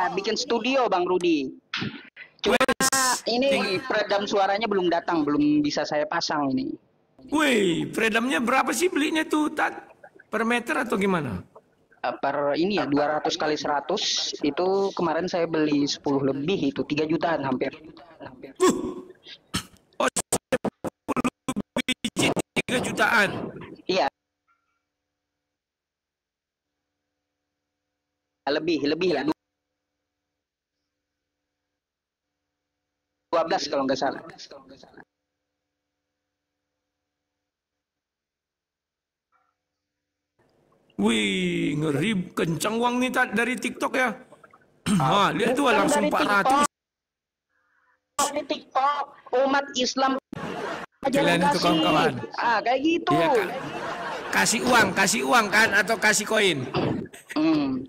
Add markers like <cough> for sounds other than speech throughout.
Ah, bikin studio Bang Rudi. Cuma Wess. ini peredam suaranya belum datang, belum bisa saya pasang ini. Wih, peredamnya berapa sih belinya tuh, Tat? Per meter atau gimana? Uh, per ini ya 200 kali 100 itu kemarin saya beli 10 lebih itu 3 jutaan hampir. hampir. Uh. Oh, 10 3 jutaan. Iya, lebih lebih lah 12 kalau nggak salah. Wih, ngeri kencang uang nih tak dari TikTok ya. <clears throat> Ah, lihat tuh langsung 400. Dari TikTok, umat Islam Kalian itu kawan-kawan. Ah, kayak gitu. Iya, kan? Kasih uang, kasih uang kan atau kasih koin. Hmm.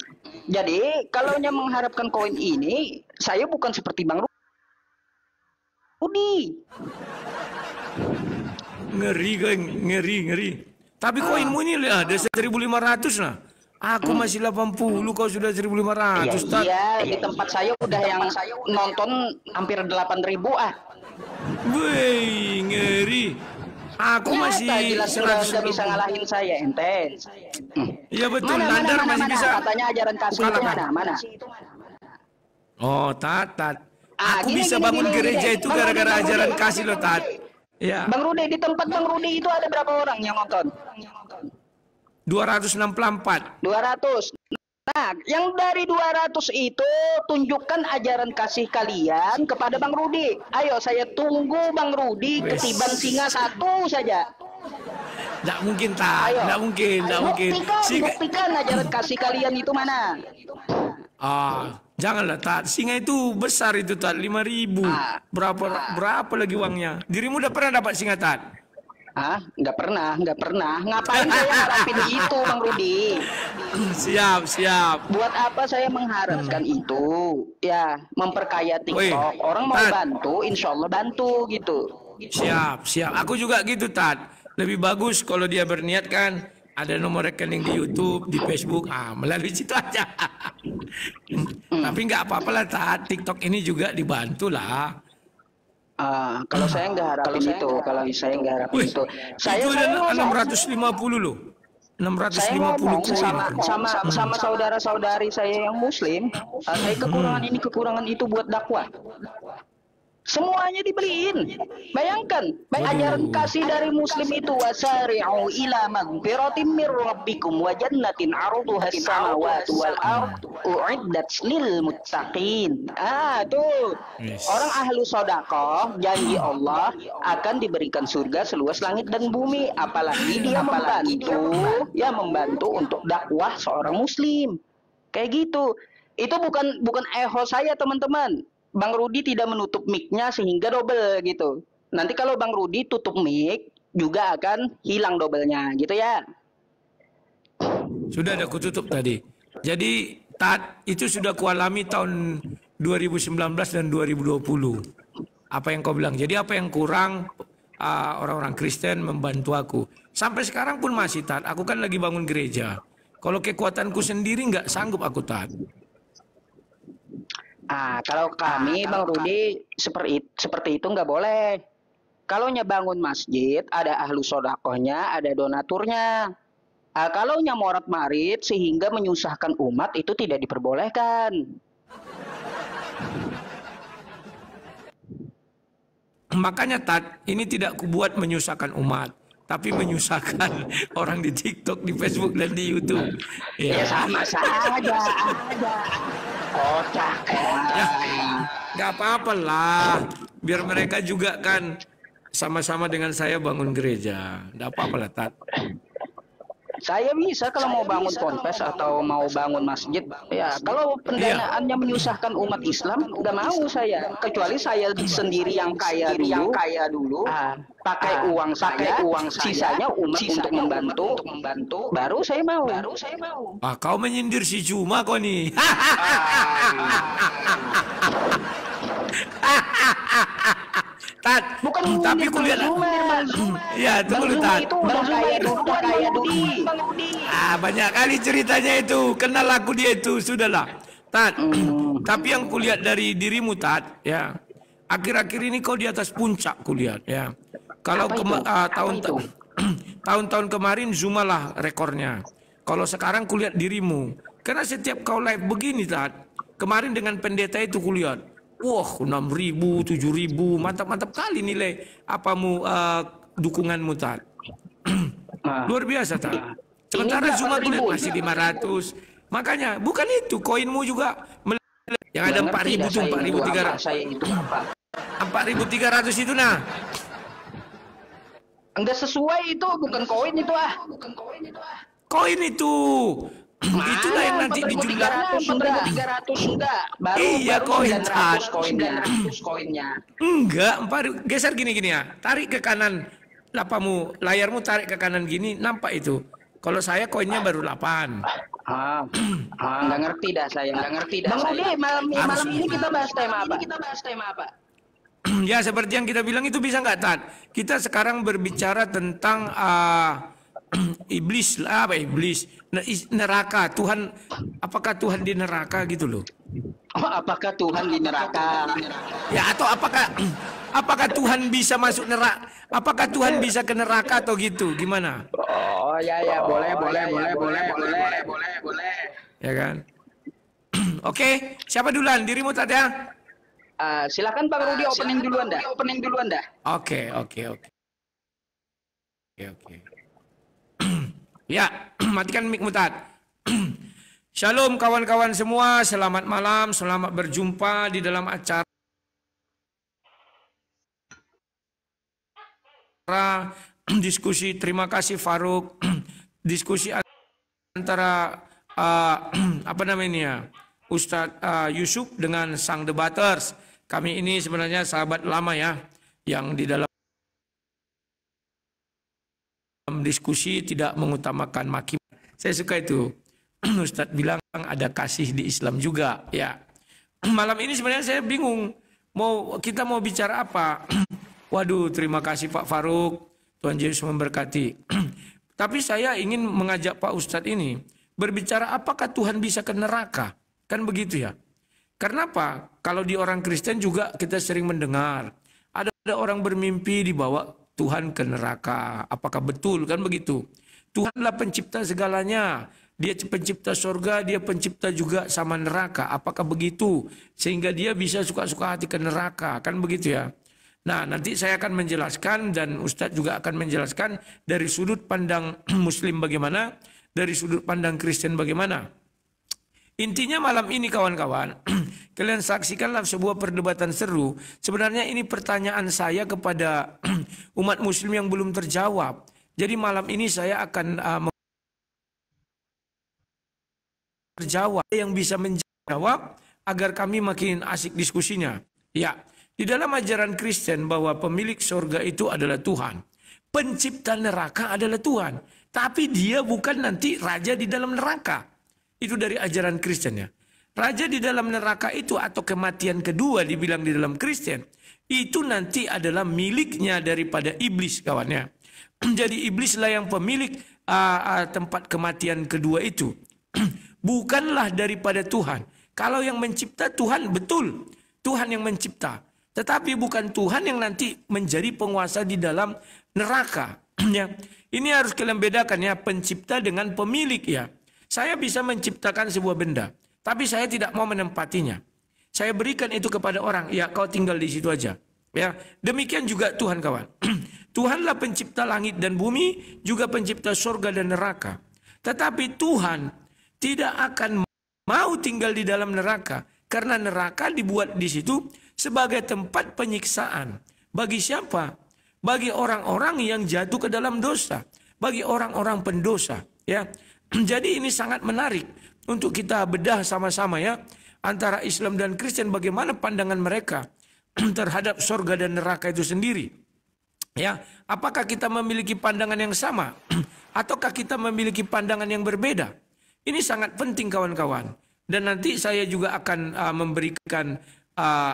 Jadi, kalau yang mengharapkan koin ini, saya bukan seperti Bang aku Ngeri, geng. ngeri, ngeri. Tapi ah. koinmu ini lah, ada 1500 lah. Aku masih 80, kau sudah 1500. Ya, iya, di tempat saya udah yang saya nonton hampir 8000 ah. Wih, ngeri. Aku masih jelas sudah bisa ngalahin saya ente. Iya betul, mana, mana, masih mana, bisa. Katanya ajaran kasih itu mana? Mana? Oh, tat. Ah, Aku gini, bisa gini, bangun gini, gereja gini, itu gara-gara ajaran kasih loh Tat. Ya. Bang Rudi di tempat Bang Rudi itu ada berapa orang yang nonton? 264. 200. Nah, yang dari 200 itu tunjukkan ajaran kasih kalian kepada Bang Rudi. Ayo saya tunggu Bang Rudi ketiban singa satu saja. Tidak mungkin, tak. Tidak mungkin, tidak mungkin. Buktikan, buktikan ajaran kasih kalian itu mana. Ah, Janganlah tat. Singa itu besar itu tat, lima ribu. Ah. Berapa ah. berapa lagi uangnya? Dirimu udah pernah dapat singa tat? Ah, nggak pernah, nggak pernah. Ngapain saya harapin <laughs> itu, Bang Rudi? siap, siap. Buat apa saya mengharapkan hmm. itu? Ya, memperkaya TikTok. Orang mau bantu, insya Allah bantu gitu. Siap, siap. Aku juga gitu, Tat. Lebih bagus kalau dia berniat kan ada nomor rekening di YouTube, di Facebook, ah melalui situ aja. hmm. Tapi nggak apa-apa lah, saat TikTok ini juga dibantu lah. Uh, kalau saya nggak harapin itu, kalau saya nggak harapin Wih, itu. Saya itu saya 650 loh. 650 saya ngomong sama sama sama saudara-saudari saya yang muslim, uh, saya hmm. kekurangan hmm. ini kekurangan itu buat dakwah. Semuanya dibeliin. Bayangkan, baik ajaran kasih dari muslim itu wasari'u ila magfiratin mir rabbikum wa jannatin 'arduha samawati wal ard u'iddat lil muttaqin. Ah, tuh. Orang ahlu sodakoh janji Allah akan diberikan surga seluas langit dan bumi apalagi dia membantu ya membantu untuk dakwah seorang muslim. Kayak gitu. Itu bukan bukan eho saya teman-teman Bang Rudi tidak menutup mic-nya sehingga double gitu. Nanti kalau Bang Rudi tutup mic juga akan hilang dobelnya gitu ya. Sudah ada kututup tadi. Jadi taat itu sudah kualami tahun 2019 dan 2020. Apa yang kau bilang? Jadi apa yang kurang ah, orang-orang uh, Kristen membantu aku. Sampai sekarang pun masih taat. Aku kan lagi bangun gereja. Kalau kekuatanku sendiri nggak sanggup aku taat. Ah, kalau ah, kami nah, Bang Rudi seperti seperti itu nggak boleh. Kalau nyebangun masjid ada ahlu sodakohnya, ada donaturnya. Ah, kalau nyamorat marit sehingga menyusahkan umat itu tidak diperbolehkan. Makanya Tat, ini tidak kubuat menyusahkan umat tapi menyusahkan <laughs> orang di TikTok, di Facebook dan di YouTube. Ya, ya sama saja. <laughs> kocak Ya, nggak apa-apa lah. Biar mereka juga kan sama-sama dengan saya bangun gereja. Nggak apa-apa lah, Tat. Saya bisa kalau saya mau bangun ponpes atau mau bangun ya, masjid. Ya, kalau iya. pendanaannya menyusahkan umat Islam, nggak mau saya. Kecuali saya sendiri yang kaya dulu, yang kaya dulu uh, ah, pakai uh, uang saya, pakai uang saya, sisanya umat sisanya untuk membantu, untuk membantu, baru saya mau. Baru saya mau. Ah, kau menyindir si cuma kok nih. Tat, bukan hmm, tapi kuliah lah. Hmm, iya, itu kuliah Tat. Itu udah kaya udah kaya Ah, banyak kali ceritanya itu. Kenal aku dia itu, sudahlah. Tat, hmm. tapi yang kulihat dari dirimu Tat, ya. Akhir-akhir ini kau di atas puncak kulihat, ya. Kalau tahun-tahun ke, <clears throat> tahun-tahun kemarin Zuma lah rekornya. Kalau sekarang kulihat dirimu. Karena setiap kau live begini Tat, kemarin dengan pendeta itu kulihat wah enam ribu tujuh ribu mantap mantap kali nilai apamu uh, eh, dukunganmu tan nah. <clears throat> luar biasa tan sementara boleh masih lima ratus makanya bukan itu koinmu juga yang ada empat ribu tuh empat ribu tiga ratus empat ribu tiga ratus itu nah enggak sesuai itu bukan koin itu ah bukan koin itu ah koin itu lah yang nanti dijumlah. 300 sudah, baru iya, baru koin saat koinnya, koinnya. Enggak, Empat. geser gini-gini ya. Tarik ke kanan lapamu, layarmu tarik ke kanan gini, nampak itu. Kalau saya koinnya baru 8. Ah, ah. Nggak ngerti dah saya, nggak ngerti dah Bang saya. malam, malam ini kita bahas tema apa? Ini kita bahas tema apa? ya seperti yang kita bilang itu bisa nggak Tan? Kita sekarang berbicara tentang uh, <clears throat> iblis lah apa iblis neraka Tuhan apakah Tuhan di neraka gitu loh apakah Tuhan di neraka ya atau apakah <clears throat> apakah Tuhan bisa masuk neraka apakah Tuhan bisa ke neraka atau gitu gimana oh ya ya boleh boleh, boleh, boleh, boleh boleh boleh boleh ya kan <clears throat> oke okay. siapa duluan dirimu tadi Uh, silakan Pak Rudi ah, opening duluan dah. Opening duluan dah. Oke, okay, oke, okay, oke. Okay. Oke, oke. Ya, <clears throat> matikan mic mutat. <clears throat> Shalom kawan-kawan semua, selamat malam, selamat berjumpa di dalam acara <clears throat> diskusi. Terima kasih Faruk. diskusi antara uh, apa namanya? Ya, Ustadz uh, Yusuf dengan sang debaters. Kami ini sebenarnya sahabat lama ya yang di dalam diskusi tidak mengutamakan maki. Saya suka itu. <clears throat> Ustadz bilang ada kasih di Islam juga, ya. <clears throat> Malam ini sebenarnya saya bingung mau kita mau bicara apa. <clears throat> Waduh, terima kasih Pak Faruk. Tuhan Yesus memberkati. Tapi saya ingin mengajak Pak Ustadz ini berbicara apakah Tuhan bisa ke neraka? Kan begitu ya. Karena apa? Kalau di orang Kristen juga kita sering mendengar ada orang bermimpi dibawa Tuhan ke neraka. Apakah betul kan begitu? Tuhanlah pencipta segalanya. Dia pencipta sorga, dia pencipta juga sama neraka. Apakah begitu? Sehingga dia bisa suka-suka hati ke neraka. Kan begitu ya? Nah nanti saya akan menjelaskan dan Ustadz juga akan menjelaskan dari sudut pandang <clears throat> Muslim bagaimana, dari sudut pandang Kristen bagaimana. Intinya malam ini kawan-kawan, <clears throat> kalian saksikanlah sebuah perdebatan seru. Sebenarnya ini pertanyaan saya kepada <clears throat> umat muslim yang belum terjawab. Jadi malam ini saya akan uh, terjawab yang bisa menjawab agar kami makin asik diskusinya. Ya, di dalam ajaran Kristen bahwa pemilik surga itu adalah Tuhan. Pencipta neraka adalah Tuhan, tapi dia bukan nanti raja di dalam neraka. Itu dari ajaran Kristen ya. Raja di dalam neraka itu atau kematian kedua dibilang di dalam Kristen. Itu nanti adalah miliknya daripada iblis kawannya. <clears throat> Jadi iblislah yang pemilik uh, uh, tempat kematian kedua itu. <clears throat> Bukanlah daripada Tuhan. Kalau yang mencipta Tuhan betul. Tuhan yang mencipta. Tetapi bukan Tuhan yang nanti menjadi penguasa di dalam neraka. <clears throat> Ya. Ini harus kalian bedakan ya pencipta dengan pemilik ya. Saya bisa menciptakan sebuah benda, tapi saya tidak mau menempatinya. Saya berikan itu kepada orang, ya kau tinggal di situ aja. Ya, demikian juga Tuhan kawan. <clears throat> Tuhanlah pencipta langit dan bumi, juga pencipta surga dan neraka. Tetapi Tuhan tidak akan mau tinggal di dalam neraka karena neraka dibuat di situ sebagai tempat penyiksaan. Bagi siapa? Bagi orang-orang yang jatuh ke dalam dosa, bagi orang-orang pendosa, ya. <clears throat> Jadi ini sangat menarik untuk kita bedah sama-sama ya antara Islam dan Kristen bagaimana pandangan mereka <clears throat> terhadap surga dan neraka itu sendiri. Ya, apakah kita memiliki pandangan yang sama <clears throat> ataukah kita memiliki pandangan yang berbeda? Ini sangat penting kawan-kawan. Dan nanti saya juga akan uh, memberikan uh,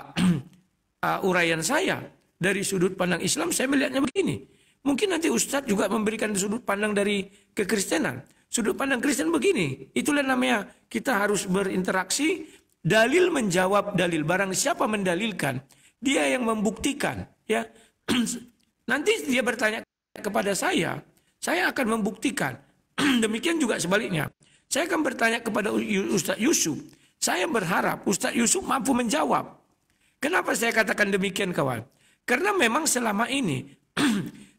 uh, uraian saya dari sudut pandang Islam saya melihatnya begini. Mungkin nanti Ustadz juga memberikan sudut pandang dari kekristenan. Sudut pandang Kristen begini, itulah namanya kita harus berinteraksi, dalil menjawab dalil. Barang siapa mendalilkan, dia yang membuktikan, ya. <clears throat> Nanti dia bertanya kepada saya, saya akan membuktikan. <clears throat> Demikian juga sebaliknya. Saya akan bertanya kepada Ustaz Yusuf. Saya berharap Ustaz Yusuf mampu menjawab. Kenapa saya katakan demikian kawan? Karena memang selama ini <clears throat>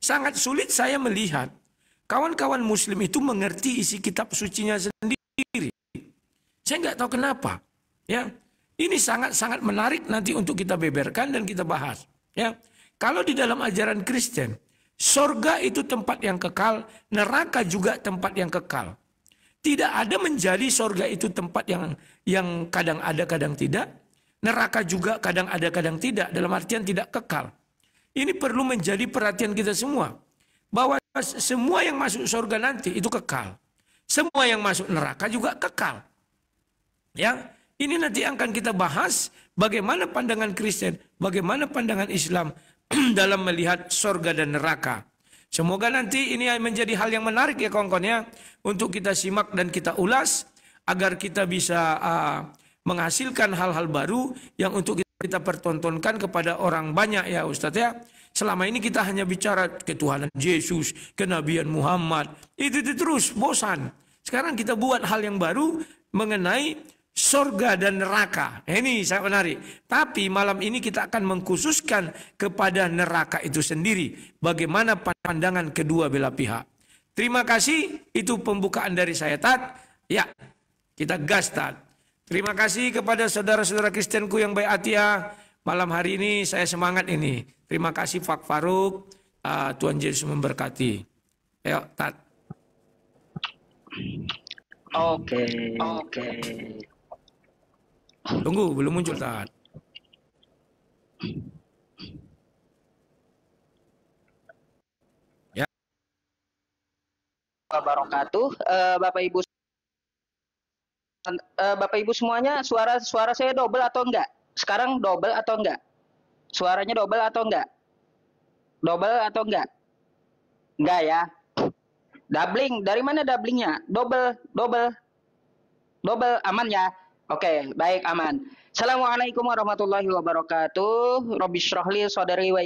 sangat sulit saya melihat Kawan-kawan muslim itu mengerti isi kitab sucinya sendiri. Saya nggak tahu kenapa. Ya, ini sangat-sangat menarik nanti untuk kita beberkan dan kita bahas. Ya, kalau di dalam ajaran Kristen, sorga itu tempat yang kekal, neraka juga tempat yang kekal. Tidak ada menjadi sorga itu tempat yang yang kadang ada kadang tidak, neraka juga kadang ada kadang tidak. Dalam artian tidak kekal. Ini perlu menjadi perhatian kita semua bahwa semua yang masuk surga nanti itu kekal. Semua yang masuk neraka juga kekal. Ya, ini nanti akan kita bahas bagaimana pandangan Kristen, bagaimana pandangan Islam <clears throat> dalam melihat surga dan neraka. Semoga nanti ini menjadi hal yang menarik ya kawan-kawan ya untuk kita simak dan kita ulas agar kita bisa uh, menghasilkan hal-hal baru yang untuk kita, pertontonkan kepada orang banyak ya Ustadz ya Selama ini kita hanya bicara ketuhanan Yesus, kenabian Muhammad. Itu, itu terus, bosan. Sekarang kita buat hal yang baru mengenai sorga dan neraka. Ini saya menarik. Tapi malam ini kita akan mengkhususkan kepada neraka itu sendiri. Bagaimana pandangan kedua belah pihak. Terima kasih. Itu pembukaan dari saya, Tad, Ya, kita gas, Tat. Terima kasih kepada saudara-saudara Kristenku yang baik hati ya. Malam hari ini saya semangat ini. Terima kasih Pak Faruk. Uh, Tuhan Yesus memberkati. Ayo, Tat. Oke, okay, oke. Okay. Tunggu, belum muncul Tat. Ya. Barokatuh, eh, Bapak Ibu eh, Bapak Ibu semuanya suara suara saya double atau enggak? sekarang double atau enggak? Suaranya double atau enggak? Double atau enggak? Enggak ya. Doubling, dari mana doublingnya? Double, double. Double, aman ya? Oke, okay, baik aman. Assalamualaikum warahmatullahi wabarakatuh. Robi Shrohli, saudari wa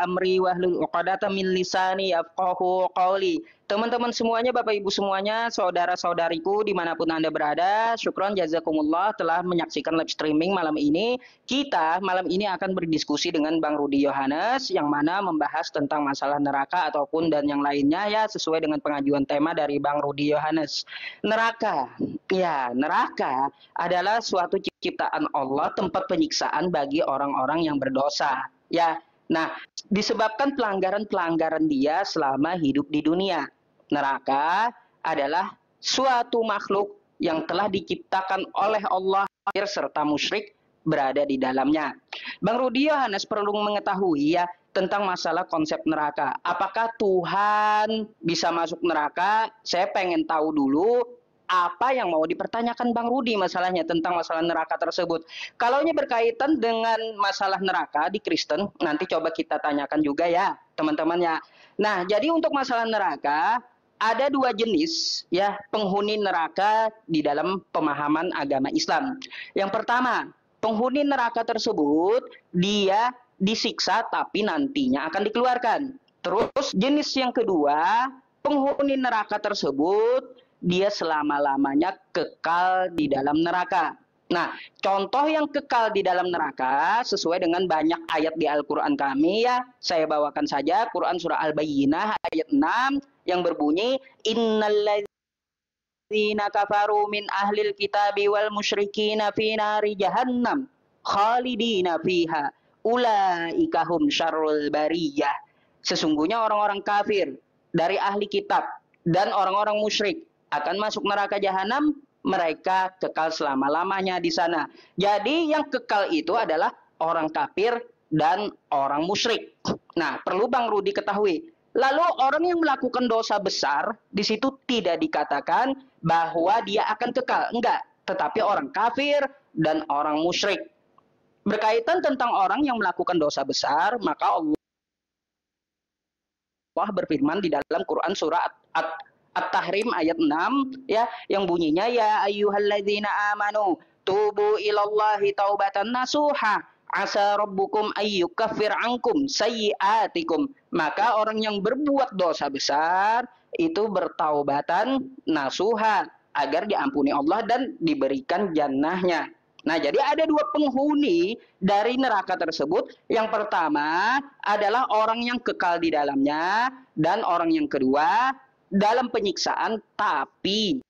amri wahlul 'uqdatam min lisani yafqahu qawli. Teman-teman semuanya, Bapak Ibu semuanya, saudara-saudariku dimanapun Anda berada, syukron jazakumullah telah menyaksikan live streaming malam ini. Kita malam ini akan berdiskusi dengan Bang Rudi Yohanes yang mana membahas tentang masalah neraka ataupun dan yang lainnya ya sesuai dengan pengajuan tema dari Bang Rudi Yohanes. Neraka, ya neraka adalah suatu ciptaan Allah tempat penyiksaan bagi orang-orang yang berdosa. Ya, Nah, disebabkan pelanggaran-pelanggaran dia selama hidup di dunia. Neraka adalah suatu makhluk yang telah diciptakan oleh Allah serta musyrik berada di dalamnya. Bang Rudi Yohanes perlu mengetahui ya tentang masalah konsep neraka. Apakah Tuhan bisa masuk neraka? Saya pengen tahu dulu apa yang mau dipertanyakan Bang Rudi masalahnya tentang masalah neraka tersebut. Kalau berkaitan dengan masalah neraka di Kristen, nanti coba kita tanyakan juga ya teman-temannya. Nah, jadi untuk masalah neraka, ada dua jenis ya penghuni neraka di dalam pemahaman agama Islam. Yang pertama, penghuni neraka tersebut dia disiksa tapi nantinya akan dikeluarkan. Terus jenis yang kedua, penghuni neraka tersebut dia selama-lamanya kekal di dalam neraka. Nah, contoh yang kekal di dalam neraka sesuai dengan banyak ayat di Al-Qur'an kami ya. Saya bawakan saja Quran surah Al-Bayyinah ayat 6 yang berbunyi Innalazina kafaru min ahlil kitabi wal musyrikina fi nari jahannam khalidina fiha ulaikahum syarrul bariyah. Sesungguhnya orang-orang kafir dari ahli kitab dan orang-orang musyrik akan masuk neraka jahanam, mereka kekal selama-lamanya di sana. Jadi yang kekal itu adalah orang kafir dan orang musyrik. Nah, perlu Bang Rudi ketahui. Lalu orang yang melakukan dosa besar di situ tidak dikatakan bahwa dia akan kekal. Enggak, tetapi orang kafir dan orang musyrik. Berkaitan tentang orang yang melakukan dosa besar, maka Allah berfirman di dalam Quran surat. At-Tahrim ayat 6 ya yang bunyinya ya ayyuhalladzina amanu tubu ilallahi taubatan nasuha asa rabbukum ayyukaffir ankum sayyiatikum maka orang yang berbuat dosa besar itu bertaubatan nasuha agar diampuni Allah dan diberikan jannahnya Nah, jadi ada dua penghuni dari neraka tersebut. Yang pertama adalah orang yang kekal di dalamnya dan orang yang kedua dalam penyiksaan tapi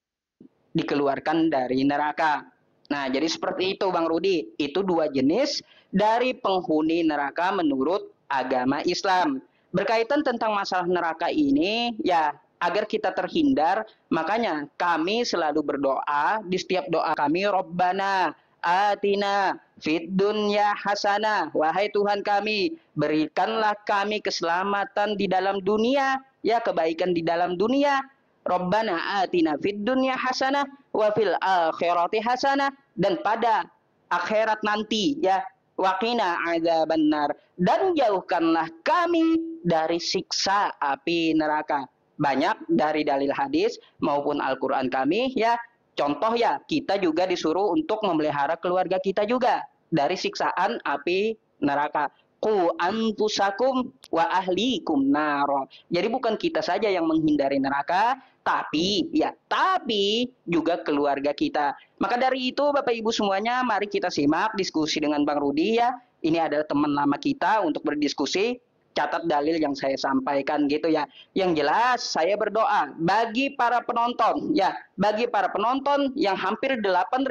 dikeluarkan dari neraka. Nah, jadi seperti itu Bang Rudi. Itu dua jenis dari penghuni neraka menurut agama Islam. Berkaitan tentang masalah neraka ini, ya agar kita terhindar, makanya kami selalu berdoa di setiap doa kami, Robbana atina fid dunya hasanah. Wahai Tuhan kami, berikanlah kami keselamatan di dalam dunia ya kebaikan di dalam dunia. Rabbana atina fid dunya hasanah wa fil akhirati hasanah dan pada akhirat nanti ya waqina benar dan jauhkanlah kami dari siksa api neraka. Banyak dari dalil hadis maupun Al-Qur'an kami ya. Contoh ya, kita juga disuruh untuk memelihara keluarga kita juga dari siksaan api neraka ku antusakum wa ahlikum naro. Jadi bukan kita saja yang menghindari neraka, tapi ya tapi juga keluarga kita. Maka dari itu Bapak Ibu semuanya mari kita simak diskusi dengan Bang Rudi ya. Ini adalah teman lama kita untuk berdiskusi catat dalil yang saya sampaikan gitu ya. Yang jelas saya berdoa bagi para penonton ya, bagi para penonton yang hampir 8.500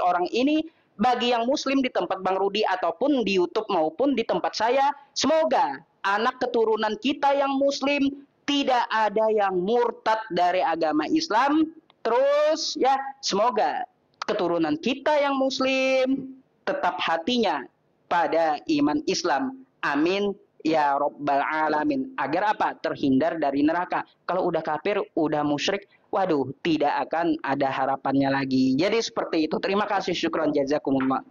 orang ini bagi yang muslim di tempat Bang Rudi ataupun di YouTube maupun di tempat saya. Semoga anak keturunan kita yang muslim tidak ada yang murtad dari agama Islam. Terus ya, semoga keturunan kita yang muslim tetap hatinya pada iman Islam. Amin ya robbal alamin. Agar apa? Terhindar dari neraka. Kalau udah kafir, udah musyrik, waduh tidak akan ada harapannya lagi. Jadi seperti itu. Terima kasih syukron jazakumullah.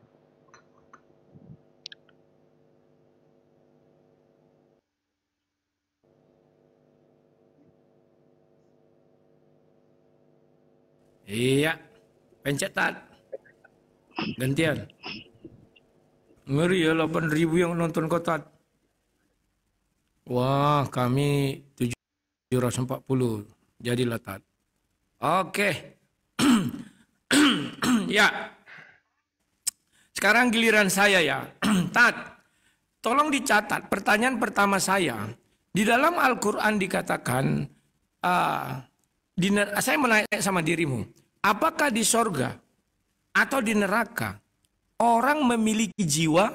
Iya, pencetan. Gantian. Ngeri ya 8 ribu yang nonton kotat. Wah, kami 740. Jadilah tat. Oke. <clears throat> ya. Sekarang giliran saya ya. <clears throat> Tat, tolong dicatat pertanyaan pertama saya. Di dalam Al-Quran dikatakan, uh, di, ah, saya menanya sama dirimu, apakah di sorga atau di neraka orang memiliki jiwa?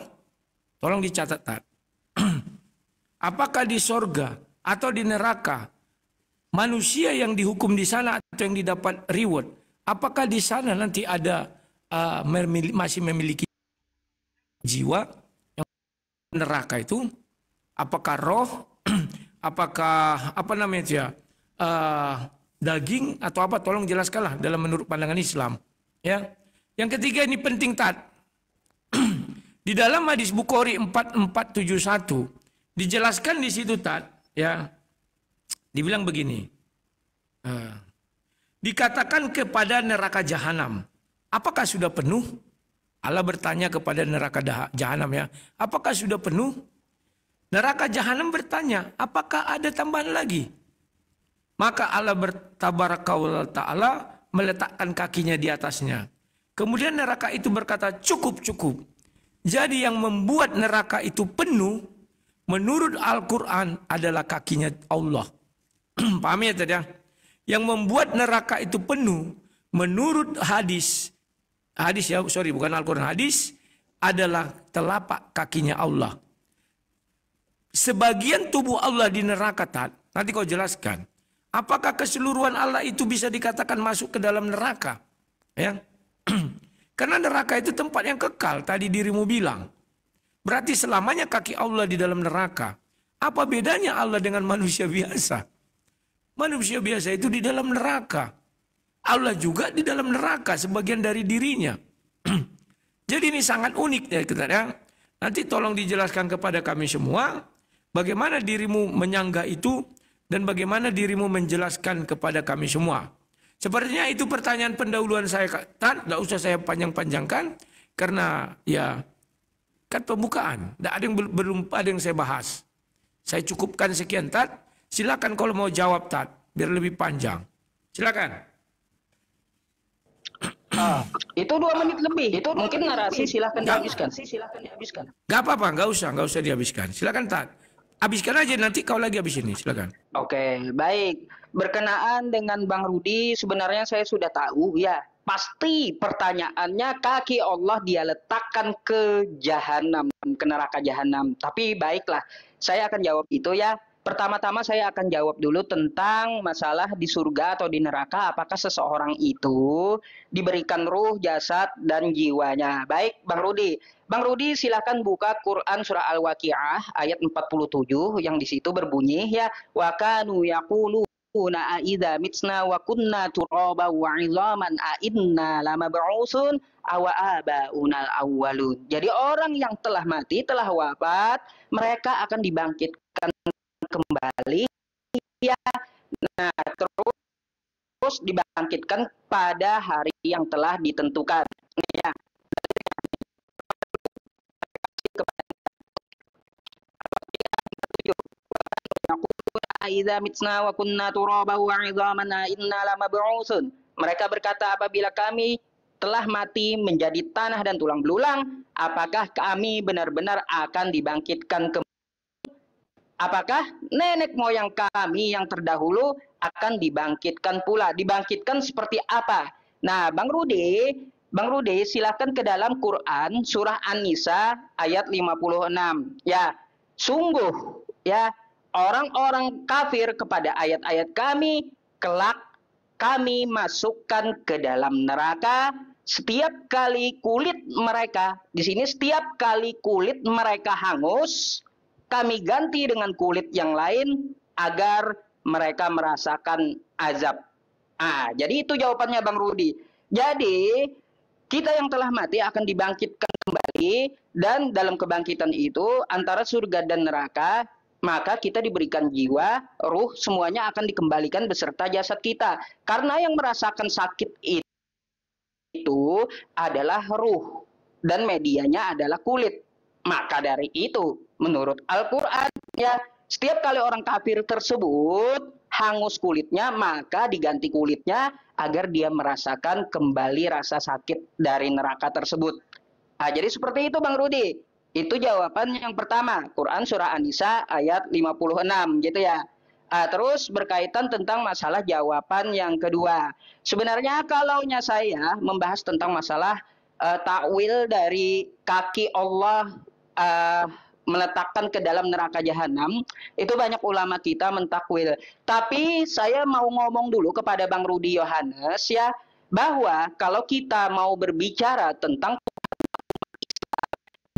Tolong dicatat, Tat. <clears throat> apakah di sorga atau di neraka manusia yang dihukum di sana atau yang didapat reward, apakah di sana nanti ada uh, memiliki, masih memiliki jiwa yang neraka itu? Apakah roh? <clears throat> apakah apa namanya itu ya? Uh, daging atau apa? Tolong jelaskanlah dalam menurut pandangan Islam. Ya. Yang ketiga ini penting tat. <clears throat> di dalam hadis Bukhari 4471 dijelaskan di situ tat ya Dibilang begini. Uh, dikatakan kepada neraka jahanam, apakah sudah penuh? Allah bertanya kepada neraka jahanam ya, apakah sudah penuh? Neraka jahanam bertanya, apakah ada tambahan lagi? Maka Allah bertabarakaul ta'ala meletakkan kakinya di atasnya. Kemudian neraka itu berkata, cukup, cukup. Jadi yang membuat neraka itu penuh, menurut Al-Quran adalah kakinya Allah. <clears throat> Paham ya tadi ya? Yang membuat neraka itu penuh menurut hadis hadis ya sorry bukan Al-Quran hadis adalah telapak kakinya Allah. Sebagian tubuh Allah di neraka tak nanti kau jelaskan. Apakah keseluruhan Allah itu bisa dikatakan masuk ke dalam neraka? Ya. <clears throat> Karena neraka itu tempat yang kekal tadi dirimu bilang. Berarti selamanya kaki Allah di dalam neraka. Apa bedanya Allah dengan manusia biasa? Manusia biasa itu di dalam neraka. Allah juga di dalam neraka sebagian dari dirinya. <clears throat> Jadi ini sangat unik ya kita ya. Nanti tolong dijelaskan kepada kami semua bagaimana dirimu menyangga itu dan bagaimana dirimu menjelaskan kepada kami semua. Sepertinya itu pertanyaan pendahuluan saya kan, tidak usah saya panjang-panjangkan karena ya kan pembukaan, tidak ada yang belum ada yang saya bahas. Saya cukupkan sekian tat. Silakan kalau mau jawab Tat, biar lebih panjang. Silakan. Uh, itu dua menit lebih. Itu mungkin narasi silahkan gak, dihabiskan. Si silakan dihabiskan. Gak apa-apa, Gak usah, Gak usah dihabiskan. Silakan Tat. Habiskan aja nanti kau lagi habis ini, silakan. Oke, okay, baik. Berkenaan dengan Bang Rudi, sebenarnya saya sudah tahu ya. Pasti pertanyaannya kaki Allah dia letakkan ke jahanam, ke neraka jahanam. Tapi baiklah, saya akan jawab itu ya. Pertama-tama saya akan jawab dulu tentang masalah di surga atau di neraka apakah seseorang itu diberikan ruh, jasad dan jiwanya. Baik, Bang Rudi. Bang Rudi silahkan buka Quran surah Al-Waqiah ayat 47 yang di situ berbunyi ya wakanu kanu aida mitsna wakunna kunna turaba wa lamab'usun awwalun. Jadi orang yang telah mati, telah wafat, mereka akan dibangkit kembali ya nah terus terus dibangkitkan pada hari yang telah ditentukan ya wa kunna turaba wa inna Mereka berkata apabila kami telah mati menjadi tanah dan tulang belulang, apakah kami benar-benar akan dibangkitkan kembali? apakah nenek moyang kami yang terdahulu akan dibangkitkan pula. Dibangkitkan seperti apa? Nah, Bang Rude, Bang Rude silahkan ke dalam Quran surah An-Nisa ayat 56. Ya, sungguh ya orang-orang kafir kepada ayat-ayat kami kelak kami masukkan ke dalam neraka setiap kali kulit mereka di sini setiap kali kulit mereka hangus kami ganti dengan kulit yang lain agar mereka merasakan azab. Ah, jadi itu jawabannya Bang Rudi. Jadi kita yang telah mati akan dibangkitkan kembali dan dalam kebangkitan itu antara surga dan neraka maka kita diberikan jiwa, ruh, semuanya akan dikembalikan beserta jasad kita. Karena yang merasakan sakit itu adalah ruh dan medianya adalah kulit. Maka dari itu, menurut Al-Quran, ya, setiap kali orang kafir tersebut hangus kulitnya, maka diganti kulitnya agar dia merasakan kembali rasa sakit dari neraka tersebut. Nah, jadi seperti itu Bang Rudi. Itu jawaban yang pertama, Quran surah An-Nisa ayat 56 gitu ya. Nah, terus berkaitan tentang masalah jawaban yang kedua. Sebenarnya kalau saya membahas tentang masalah uh, takwil dari kaki Allah uh, meletakkan ke dalam neraka jahanam itu banyak ulama kita mentakwil tapi saya mau ngomong dulu kepada Bang Rudi Yohanes ya bahwa kalau kita mau berbicara tentang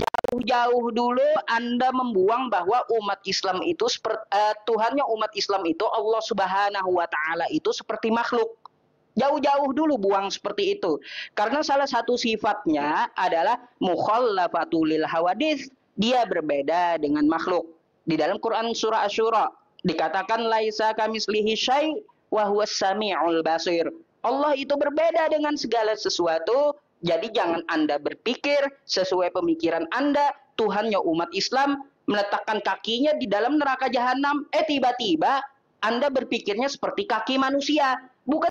jauh-jauh dulu Anda membuang bahwa umat Islam itu seperti uh, eh, Tuhannya umat Islam itu Allah Subhanahu wa taala itu seperti makhluk Jauh-jauh dulu buang seperti itu. Karena salah satu sifatnya adalah mukhallafatul lil Dia berbeda dengan makhluk. Di dalam Quran surah Asyura dikatakan laisa kamislihi syai wa huwas samiul basir. Allah itu berbeda dengan segala sesuatu. Jadi jangan Anda berpikir sesuai pemikiran Anda Tuhannya umat Islam meletakkan kakinya di dalam neraka jahanam. Eh tiba-tiba Anda berpikirnya seperti kaki manusia. Bukan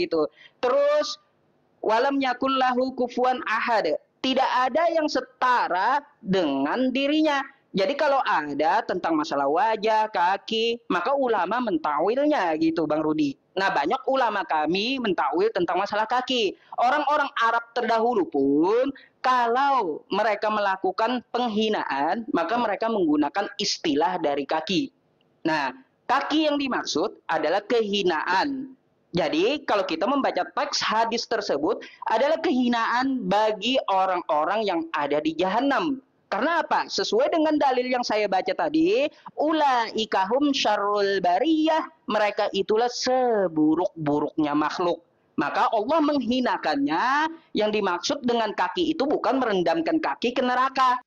gitu. Terus walam yakullahu kufuan ahad. Tidak ada yang setara dengan dirinya. Jadi kalau ada tentang masalah wajah, kaki, maka ulama mentawilnya gitu Bang Rudi. Nah banyak ulama kami mentawil tentang masalah kaki. Orang-orang Arab terdahulu pun kalau mereka melakukan penghinaan, maka mereka menggunakan istilah dari kaki. Nah kaki yang dimaksud adalah kehinaan jadi kalau kita membaca teks hadis tersebut adalah kehinaan bagi orang-orang yang ada di jahanam. Karena apa? Sesuai dengan dalil yang saya baca tadi, ulaikahum syarrul bariyah, mereka itulah seburuk-buruknya makhluk. Maka Allah menghinakannya, yang dimaksud dengan kaki itu bukan merendamkan kaki ke neraka.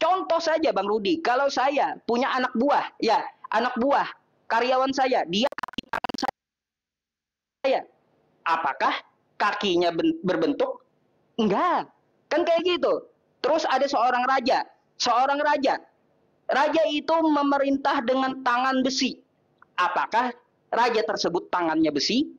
Contoh saja Bang Rudi, kalau saya punya anak buah, ya, anak buah, karyawan saya, dia saya. Apakah kakinya berbentuk? Enggak. Kan kayak gitu. Terus ada seorang raja. Seorang raja. Raja itu memerintah dengan tangan besi. Apakah raja tersebut tangannya besi?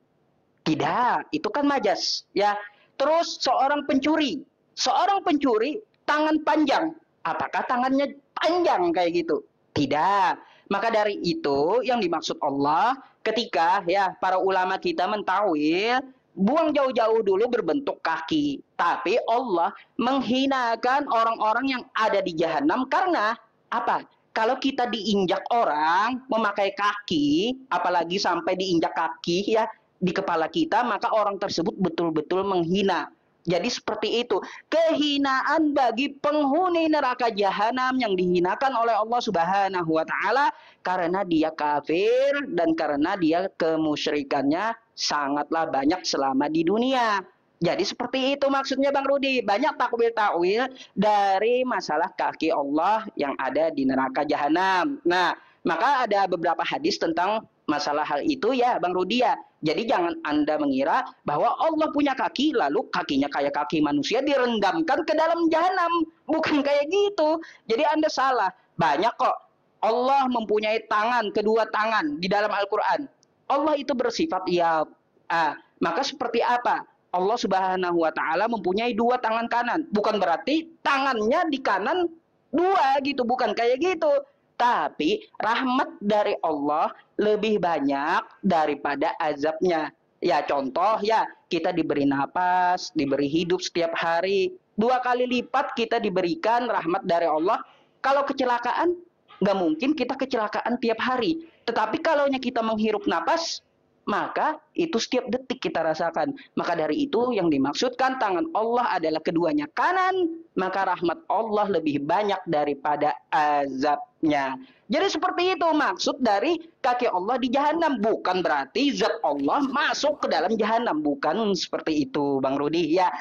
Tidak. Itu kan majas. Ya. Terus seorang pencuri. Seorang pencuri tangan panjang. Apakah tangannya panjang kayak gitu? Tidak. Maka dari itu yang dimaksud Allah ketika ya para ulama kita mentawil buang jauh-jauh dulu berbentuk kaki. Tapi Allah menghinakan orang-orang yang ada di jahanam karena apa? Kalau kita diinjak orang memakai kaki, apalagi sampai diinjak kaki ya di kepala kita, maka orang tersebut betul-betul menghina. Jadi seperti itu. Kehinaan bagi penghuni neraka jahanam yang dihinakan oleh Allah Subhanahu wa taala karena dia kafir dan karena dia kemusyrikannya sangatlah banyak selama di dunia. Jadi seperti itu maksudnya Bang Rudi. Banyak takwil-takwil dari masalah kaki Allah yang ada di neraka jahanam. Nah, maka ada beberapa hadis tentang masalah hal itu ya Bang Rudi ya. Jadi jangan Anda mengira bahwa Allah punya kaki lalu kakinya kayak kaki manusia direndamkan ke dalam jahanam. Bukan kayak gitu. Jadi Anda salah. Banyak kok Allah mempunyai tangan, kedua tangan di dalam Al-Qur'an. Allah itu bersifat ya ah, maka seperti apa? Allah Subhanahu wa taala mempunyai dua tangan kanan. Bukan berarti tangannya di kanan dua gitu, bukan kayak gitu tapi rahmat dari Allah lebih banyak daripada azabnya. Ya contoh ya, kita diberi nafas, diberi hidup setiap hari. Dua kali lipat kita diberikan rahmat dari Allah. Kalau kecelakaan, nggak mungkin kita kecelakaan tiap hari. Tetapi kalau kita menghirup nafas, maka itu setiap detik kita rasakan. Maka dari itu yang dimaksudkan tangan Allah adalah keduanya kanan, maka rahmat Allah lebih banyak daripada azab. Ya, Jadi seperti itu maksud dari kaki Allah di jahanam. Bukan berarti zat Allah masuk ke dalam jahanam. Bukan seperti itu Bang Rudi. Ya.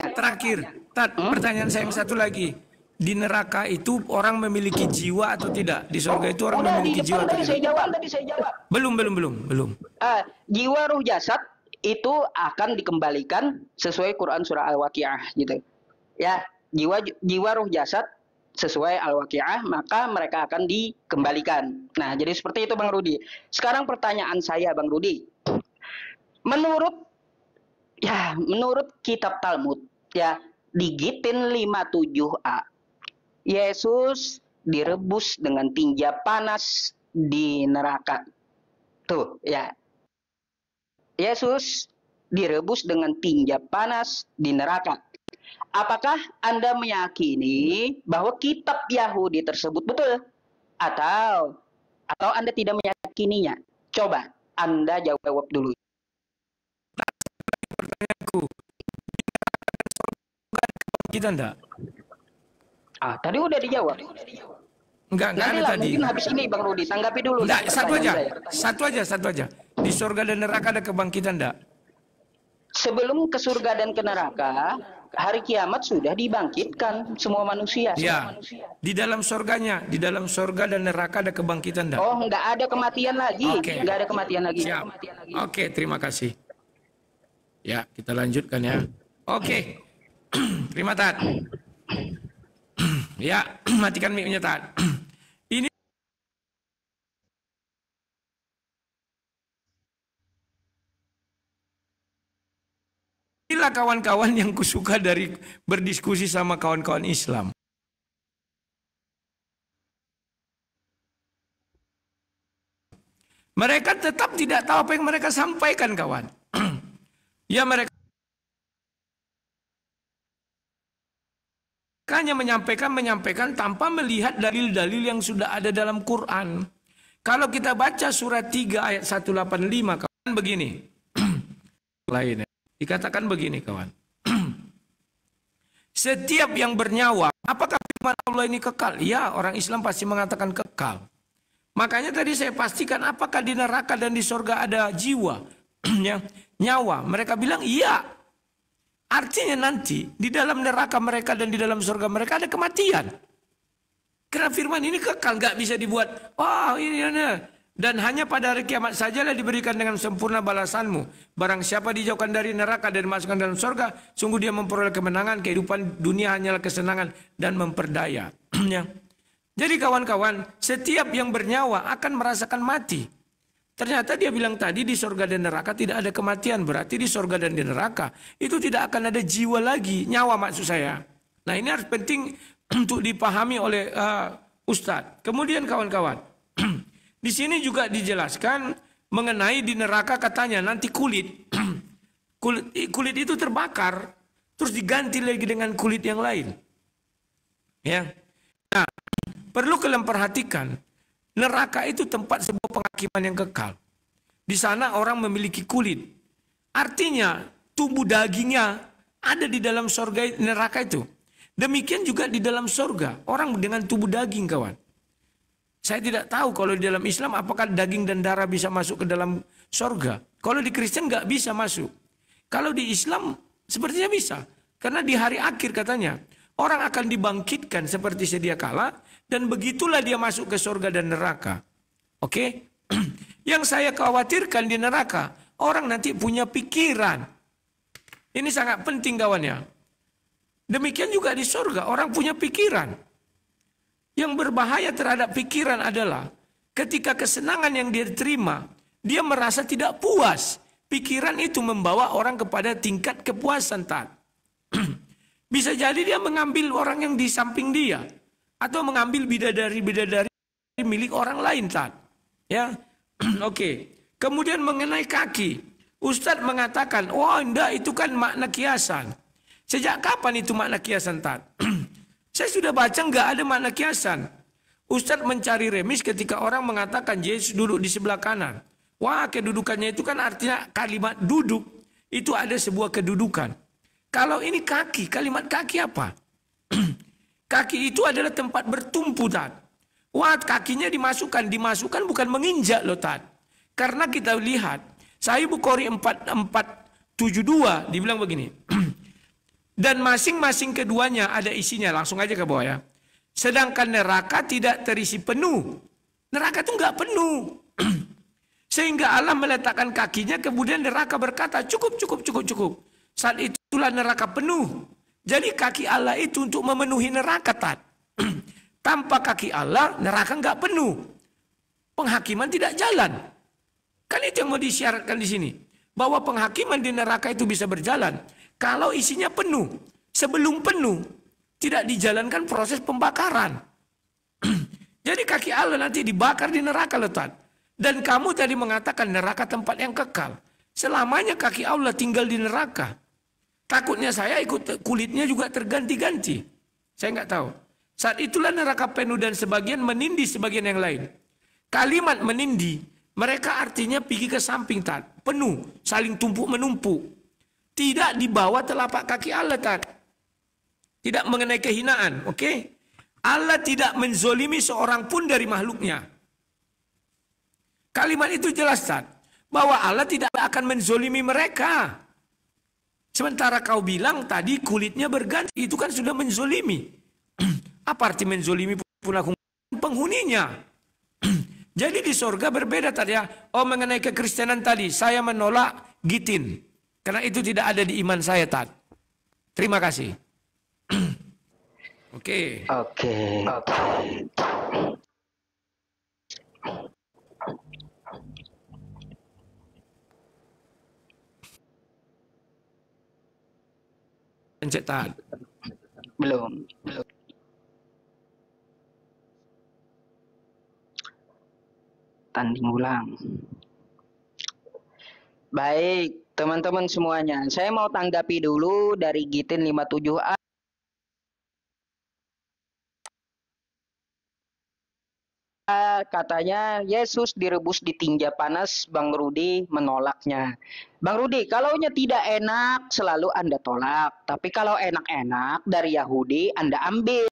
Terakhir, Tat, hmm? pertanyaan saya yang satu lagi. Di neraka itu orang memiliki jiwa atau tidak? Di surga itu orang Udah, memiliki jiwa atau tadi tidak? jawab, tadi saya jawab. Belum, belum, belum, belum. Uh, jiwa ruh jasad itu akan dikembalikan sesuai Quran surah Al-Waqiah gitu. Ya, jiwa jiwa ruh jasad sesuai al-waqiah maka mereka akan dikembalikan. Nah, jadi seperti itu Bang Rudi. Sekarang pertanyaan saya Bang Rudi. Menurut ya, menurut kitab Talmud ya, di Gitin 57A Yesus direbus dengan tinja panas di neraka. Tuh, ya. Yesus direbus dengan tinja panas di neraka. Apakah Anda meyakini bahwa kitab Yahudi tersebut betul? Atau atau Anda tidak meyakininya? Coba Anda jawab dulu. Pertanyaanku. Kita enggak? Ah, tadi udah dijawab. Enggak, enggak ada tadi. Mungkin habis ini Bang Rudi, tanggapi dulu. Enggak, satu aja. Saya, satu aja, satu aja. Di surga dan neraka ada kebangkitan enggak? Sebelum ke surga dan ke neraka, hari kiamat sudah dibangkitkan semua manusia. Ya. Semua manusia. Di dalam surganya, di dalam surga dan neraka ada kebangkitan dah. Oh, nggak ada kematian lagi. Okay. Nggak ada kematian lagi. Siap. Oke, okay, terima kasih. Ya, kita lanjutkan ya. Oke. Okay. <clears throat> terima Tat. <clears throat> ya, <clears throat> matikan mic-nya Tat. inilah kawan-kawan yang kusuka dari berdiskusi sama kawan-kawan Islam. Mereka tetap tidak tahu apa yang mereka sampaikan kawan. <clears throat> ya mereka hanya menyampaikan menyampaikan tanpa melihat dalil-dalil yang sudah ada dalam Quran. Kalau kita baca surat 3 ayat 185 kawan begini. <clears throat> lainnya. Dikatakan begini kawan. <clears throat> Setiap yang bernyawa, apakah firman Allah ini kekal? Ya, orang Islam pasti mengatakan kekal. Makanya tadi saya pastikan apakah di neraka dan di sorga ada jiwa, <clears throat> ya, nyawa. Mereka bilang iya. Artinya nanti di dalam neraka mereka dan di dalam sorga mereka ada kematian. Karena firman ini kekal, nggak bisa dibuat. Wah, oh, ini, ini, dan hanya pada hari kiamat sajalah diberikan dengan sempurna balasanmu. Barang siapa dijauhkan dari neraka dan dimasukkan dalam sorga, sungguh dia memperoleh kemenangan, kehidupan dunia hanyalah kesenangan dan memperdaya. <clears throat> Ya. Jadi kawan-kawan, setiap yang bernyawa akan merasakan mati. Ternyata dia bilang tadi di sorga dan neraka tidak ada kematian. Berarti di sorga dan di neraka itu tidak akan ada jiwa lagi. Nyawa maksud saya. Nah ini harus penting <clears throat> untuk dipahami oleh uh, Ustadz. Kemudian kawan-kawan. <clears throat> Di sini juga dijelaskan mengenai di neraka katanya nanti kulit <clears throat> kulit kulit itu terbakar terus diganti lagi dengan kulit yang lain. Ya. Nah, perlu kalian perhatikan neraka itu tempat sebuah penghakiman yang kekal. Di sana orang memiliki kulit. Artinya tubuh dagingnya ada di dalam surga neraka itu. Demikian juga di dalam surga orang dengan tubuh daging kawan. Saya tidak tahu kalau di dalam Islam apakah daging dan darah bisa masuk ke dalam sorga. Kalau di Kristen nggak bisa masuk. Kalau di Islam sepertinya bisa. Karena di hari akhir katanya orang akan dibangkitkan seperti sedia kala dan begitulah dia masuk ke sorga dan neraka. Oke? <clears throat> Yang saya khawatirkan di neraka orang nanti punya pikiran. Ini sangat penting kawannya. Demikian juga di surga, orang punya pikiran. Yang berbahaya terhadap pikiran adalah ketika kesenangan yang dia terima, dia merasa tidak puas. Pikiran itu membawa orang kepada tingkat kepuasan taat. <clears throat> Bisa jadi dia mengambil orang yang di samping dia atau mengambil bidadari-bidadari milik orang lain taat. Ya. <clears throat> Oke. Okay. Kemudian mengenai kaki, Ustadz mengatakan, wah oh, enggak itu kan makna kiasan. Sejak kapan itu makna kiasan taat? <clears throat> Saya sudah baca nggak ada makna kiasan. Ustadz mencari remis ketika orang mengatakan Yesus duduk di sebelah kanan. Wah kedudukannya itu kan artinya kalimat duduk. Itu ada sebuah kedudukan. Kalau ini kaki, kalimat kaki apa? <clears throat> kaki itu adalah tempat bertumpu, Tad. Wah kakinya dimasukkan. Dimasukkan bukan menginjak loh, Tad. Karena kita lihat, Sahih Bukhari dua dibilang begini. <clears throat> Dan masing-masing keduanya ada isinya. Langsung aja ke bawah ya. Sedangkan neraka tidak terisi penuh. Neraka itu nggak penuh. <clears throat> Sehingga Allah meletakkan kakinya kemudian neraka berkata cukup, cukup, cukup, cukup. Saat itulah neraka penuh. Jadi kaki Allah itu untuk memenuhi neraka tat. <clears throat> Tanpa kaki Allah neraka nggak penuh. Penghakiman tidak jalan. Kan itu yang mau disiarkan di sini bahwa penghakiman di neraka itu bisa berjalan kalau isinya penuh. Sebelum penuh tidak dijalankan proses pembakaran. <clears throat> Jadi kaki Allah nanti dibakar di neraka letak. Dan kamu tadi mengatakan neraka tempat yang kekal. Selamanya kaki Allah tinggal di neraka. Takutnya saya ikut kulitnya juga terganti-ganti. Saya nggak tahu. Saat itulah neraka penuh dan sebagian menindi sebagian yang lain. Kalimat menindi mereka artinya pergi ke samping tan, penuh, saling tumpuk menumpuk. Tidak di bawah telapak kaki Allah tan. Tidak mengenai kehinaan, oke? Allah tidak menzolimi seorang pun dari makhluknya. Kalimat itu jelas tan, bahwa Allah tidak akan menzolimi mereka. Sementara kau bilang tadi kulitnya berganti, itu kan sudah menzolimi. <clears throat> Apa arti menzolimi pun penghuninya? <clears throat> Jadi di Surga berbeda tadi ya. Oh mengenai kekristenan tadi, saya menolak gitin. Karena itu tidak ada di iman saya, tak. Terima kasih. Oke. <clears throat> Oke. Oke. Pencet Belum. Belum. tanding ulang. Baik, teman-teman semuanya. Saya mau tanggapi dulu dari Gitin 57A. Katanya Yesus direbus di tinja panas, Bang Rudi menolaknya. Bang Rudi, kalau tidak enak selalu Anda tolak. Tapi kalau enak-enak dari Yahudi Anda ambil.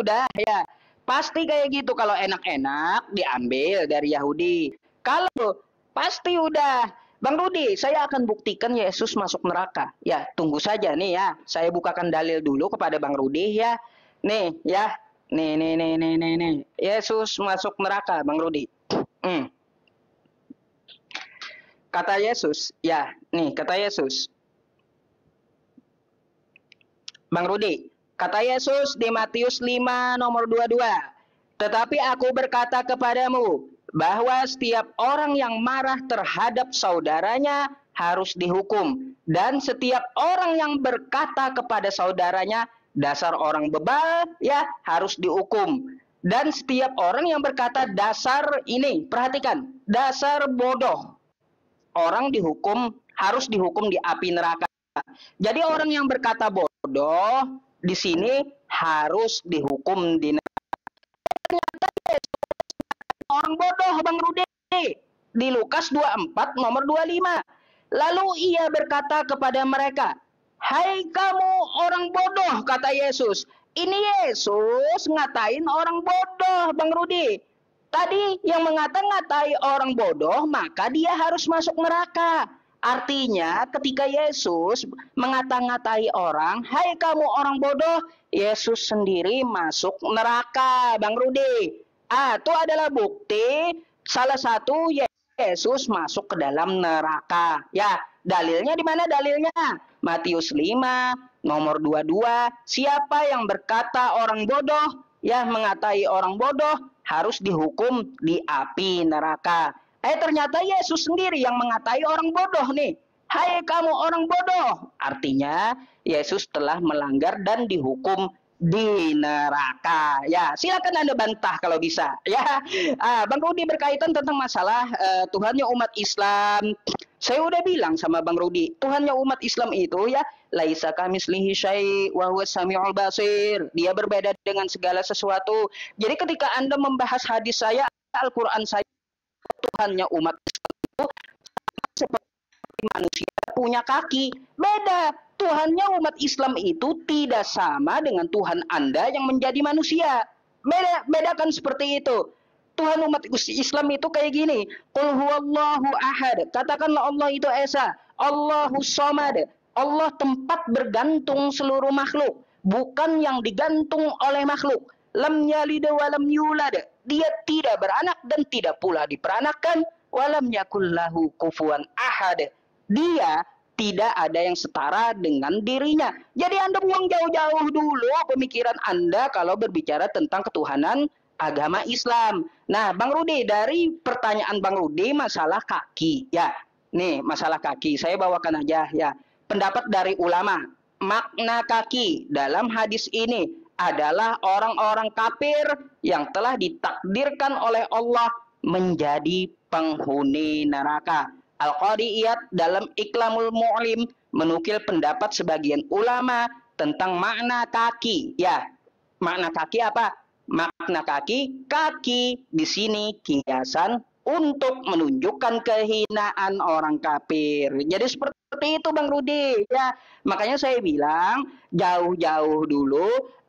Udah ya. Pasti kayak gitu kalau enak-enak diambil dari Yahudi. Kalau pasti udah Bang Rudi, saya akan buktikan Yesus masuk neraka. Ya, tunggu saja nih ya. Saya bukakan dalil dulu kepada Bang Rudi ya. Nih ya, nih nih nih nih nih nih. Yesus masuk neraka, Bang Rudi. Hmm. Kata Yesus, ya, nih kata Yesus. Bang Rudi, Kata Yesus di Matius 5 nomor 22. Tetapi aku berkata kepadamu bahwa setiap orang yang marah terhadap saudaranya harus dihukum. Dan setiap orang yang berkata kepada saudaranya dasar orang bebal ya harus dihukum. Dan setiap orang yang berkata dasar ini perhatikan dasar bodoh orang dihukum harus dihukum di api neraka. Jadi orang yang berkata bodoh di sini harus dihukum di orang bodoh Bang Rudi di Lukas 24 nomor 25 lalu ia berkata kepada mereka hai kamu orang bodoh kata Yesus ini Yesus ngatain orang bodoh Bang Rudi tadi yang mengata ngatai orang bodoh maka dia harus masuk neraka Artinya ketika Yesus mengata-ngatai orang, "Hai kamu orang bodoh," Yesus sendiri masuk neraka, Bang Rudi. Ah, itu adalah bukti salah satu Yesus masuk ke dalam neraka. Ya, dalilnya di mana dalilnya? Matius 5 nomor 22, siapa yang berkata orang bodoh, ya mengatai orang bodoh harus dihukum di api neraka. Eh ternyata Yesus sendiri yang mengatai orang bodoh nih. Hai kamu orang bodoh. Artinya Yesus telah melanggar dan dihukum di neraka. Ya, silakan Anda bantah kalau bisa. Ya. Ah, Bang Rudi berkaitan tentang masalah uh, Tuhannya umat Islam. Saya udah bilang sama Bang Rudi, Tuhannya umat Islam itu ya laisa kamislihi syai basir. Dia berbeda dengan segala sesuatu. Jadi ketika Anda membahas hadis saya, Al-Qur'an saya Tuhannya umat Islam itu seperti manusia punya kaki. Beda. Tuhannya umat Islam itu tidak sama dengan Tuhan Anda yang menjadi manusia. Beda, bedakan seperti itu. Tuhan umat Islam itu kayak gini. Qul huwallahu ahad. Katakanlah Allah itu Esa. Allahu somad. Allah tempat bergantung seluruh makhluk. Bukan yang digantung oleh makhluk. Lam yalid wa lam dia tidak beranak dan tidak pula diperanakan. walam yakullahu kufuan ahad dia tidak ada yang setara dengan dirinya. Jadi Anda buang jauh-jauh dulu pemikiran Anda kalau berbicara tentang ketuhanan agama Islam. Nah, Bang Rudi dari pertanyaan Bang Rudi masalah kaki ya. Nih, masalah kaki saya bawakan aja ya. Pendapat dari ulama makna kaki dalam hadis ini adalah orang-orang kafir yang telah ditakdirkan oleh Allah menjadi penghuni neraka. Al-Qadiyat dalam Iklamul Mu'lim menukil pendapat sebagian ulama tentang makna kaki. Ya, makna kaki apa? Makna kaki, kaki di sini kiasan untuk menunjukkan kehinaan orang kafir. Jadi seperti itu Bang Rudi ya. Makanya saya bilang jauh-jauh dulu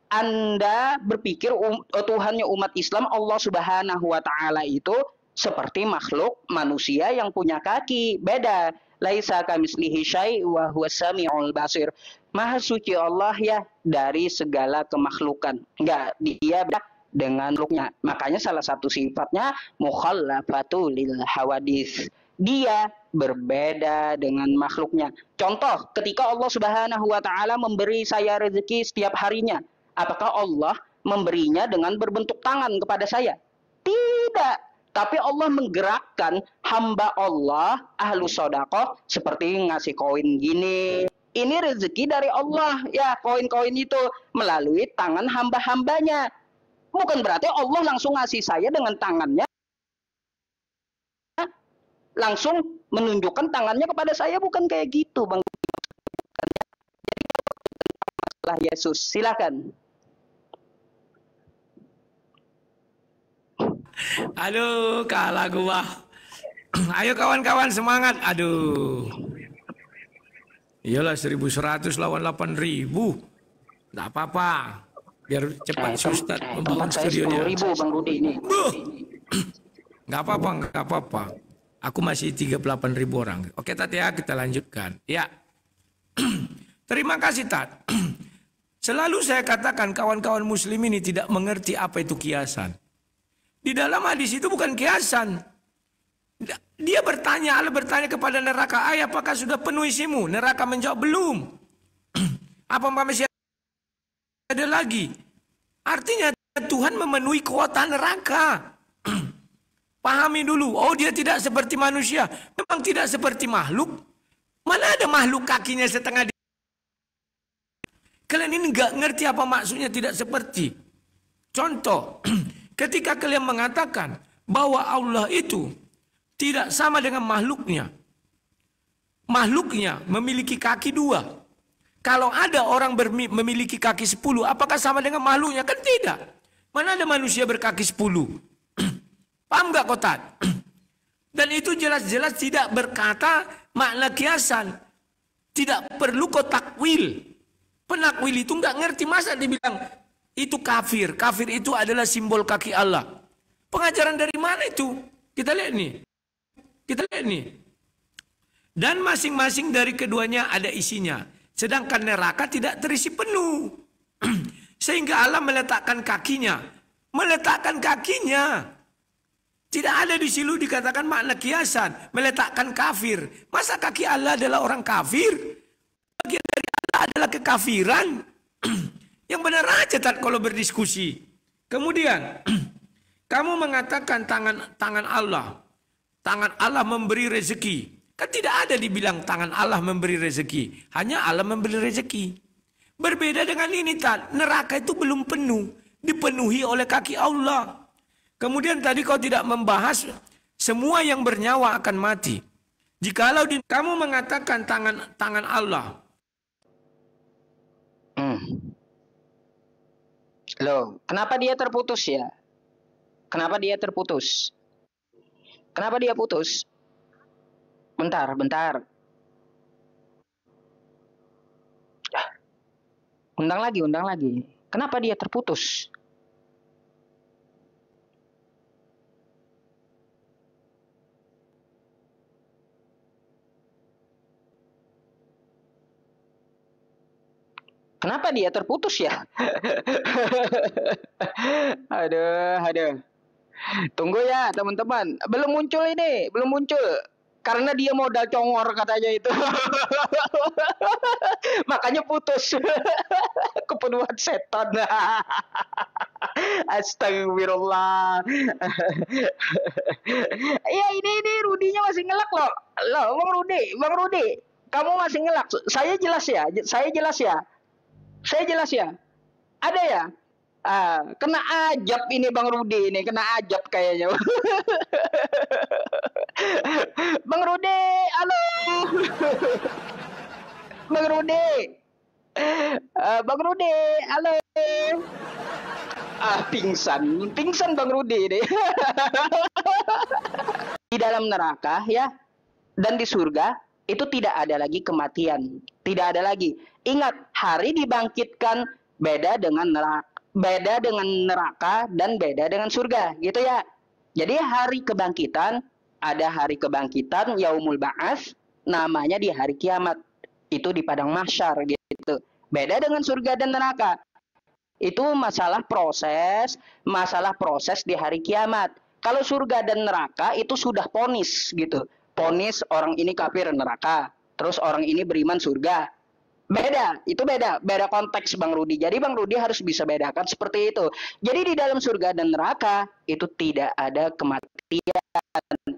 anda berpikir um, eh, Tuhannya umat Islam Allah Subhanahu wa taala itu seperti makhluk manusia yang punya kaki. Beda. Laisa kamislihi syai' wa huwa samiul basir. Maha suci Allah ya dari segala kemakhlukan. Enggak, dia beda dengan luknya. Makanya salah satu sifatnya mukhallafatu lil hawadis. Dia berbeda dengan makhluknya. Contoh, ketika Allah Subhanahu wa taala memberi saya rezeki setiap harinya, Apakah Allah memberinya dengan berbentuk tangan kepada saya? Tidak. Tapi Allah menggerakkan hamba Allah, ahlu sodakoh, seperti ngasih koin gini. Ini rezeki dari Allah, ya koin-koin itu melalui tangan hamba-hambanya. Bukan berarti Allah langsung ngasih saya dengan tangannya. Langsung menunjukkan tangannya kepada saya, bukan kayak gitu Bang. Yesus, silakan. Aduh, kalah gua. Ayo kawan-kawan semangat. Aduh. Iyalah 1100 lawan 8000. Enggak apa-apa. Biar cepat eh, Ustaz membangun studionya. Bang ini. Enggak apa-apa, enggak apa-apa. Aku masih 38.000 orang. Oke, Tat ya, kita lanjutkan. Ya. Terima kasih, Tat. Selalu saya katakan kawan-kawan muslim ini tidak mengerti apa itu kiasan. Di dalam hadis itu bukan kiasan. Dia bertanya, Allah bertanya kepada neraka, ayah apakah sudah penuh isimu?" Neraka menjawab, "Belum." <clears throat> Apa Mesir? ada lagi? Artinya Tuhan memenuhi kuota neraka. <clears throat> Pahami dulu, oh dia tidak seperti manusia. Memang tidak seperti makhluk. Mana ada makhluk kakinya setengah di Kalian ini nggak ngerti apa maksudnya tidak seperti. Contoh, <clears throat> Ketika kalian mengatakan bahwa Allah itu tidak sama dengan makhluknya. Makhluknya memiliki kaki dua. Kalau ada orang memiliki kaki sepuluh, apakah sama dengan makhluknya? Kan tidak. Mana ada manusia berkaki sepuluh? <clears throat> Paham gak kotak? <clears throat> Dan itu jelas-jelas tidak berkata makna kiasan. Tidak perlu kotak wil, Penakwil itu nggak ngerti masa dibilang itu kafir. Kafir itu adalah simbol kaki Allah. Pengajaran dari mana itu? Kita lihat nih. Kita lihat nih. Dan masing-masing dari keduanya ada isinya. Sedangkan neraka tidak terisi penuh. <clears throat> Sehingga Allah meletakkan kakinya. Meletakkan kakinya. Tidak ada di situ dikatakan makna kiasan. Meletakkan kafir. Masa kaki Allah adalah orang kafir? Bagian dari Allah adalah kekafiran. <clears throat> Yang benar aja Tat kalau berdiskusi. Kemudian <clears throat> kamu mengatakan tangan tangan Allah. Tangan Allah memberi rezeki. Kan tidak ada dibilang tangan Allah memberi rezeki. Hanya Allah memberi rezeki. Berbeda dengan ini Tat. Neraka itu belum penuh. Dipenuhi oleh kaki Allah. Kemudian tadi kau tidak membahas semua yang bernyawa akan mati. Jikalau di, kamu mengatakan tangan tangan Allah. Mm. Loh, kenapa dia terputus ya? Kenapa dia terputus? Kenapa dia putus? Bentar, bentar. Undang lagi, undang lagi. Kenapa dia terputus? Kenapa dia terputus ya? <laughs> aduh, aduh. Tunggu ya teman-teman. Belum muncul ini, belum muncul. Karena dia modal congor katanya itu. <laughs> Makanya putus. <laughs> Kepenuhan setan. Astagfirullah. Iya ini ini Rudinya masih ngelak loh. Loh, Bang Rudi, Bang Rudi, kamu masih ngelak. Saya jelas ya, saya jelas ya. Saya jelas ya. Ada ya? Ah, kena ajab ini Bang Rudi ini, kena ajab kayaknya. <laughs> Bang Rudi, halo. <laughs> Bang Rudi. Uh, Bang Rudi, halo. Ah, pingsan. Pingsan Bang Rudi ini. <laughs> di dalam neraka ya dan di surga itu tidak ada lagi kematian, tidak ada lagi. Ingat, hari dibangkitkan beda dengan neraka, beda dengan neraka dan beda dengan surga, gitu ya. Jadi hari kebangkitan ada hari kebangkitan yaumul ba'as namanya di hari kiamat. Itu di padang mahsyar gitu. Beda dengan surga dan neraka. Itu masalah proses, masalah proses di hari kiamat. Kalau surga dan neraka itu sudah ponis gitu. Ponis orang ini kafir neraka, terus orang ini beriman surga, Beda, itu beda, beda konteks Bang Rudi. Jadi Bang Rudi harus bisa bedakan seperti itu. Jadi di dalam surga dan neraka itu tidak ada kematian.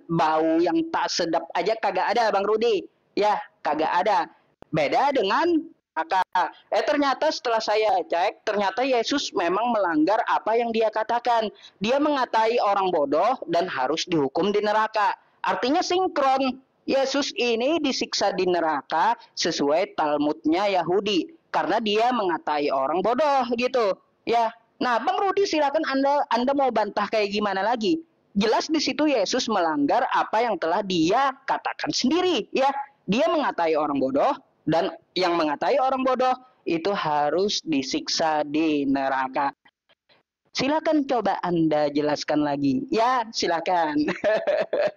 Bau yang tak sedap aja kagak ada Bang Rudi. Ya, kagak ada. Beda dengan neraka. Eh ternyata setelah saya cek, ternyata Yesus memang melanggar apa yang dia katakan. Dia mengatai orang bodoh dan harus dihukum di neraka. Artinya sinkron Yesus ini disiksa di neraka sesuai Talmudnya Yahudi karena dia mengatai orang bodoh gitu ya. Nah, Bang Rudi silakan Anda Anda mau bantah kayak gimana lagi? Jelas di situ Yesus melanggar apa yang telah dia katakan sendiri ya. Dia mengatai orang bodoh dan yang mengatai orang bodoh itu harus disiksa di neraka. Silakan coba Anda jelaskan lagi. Ya, silakan.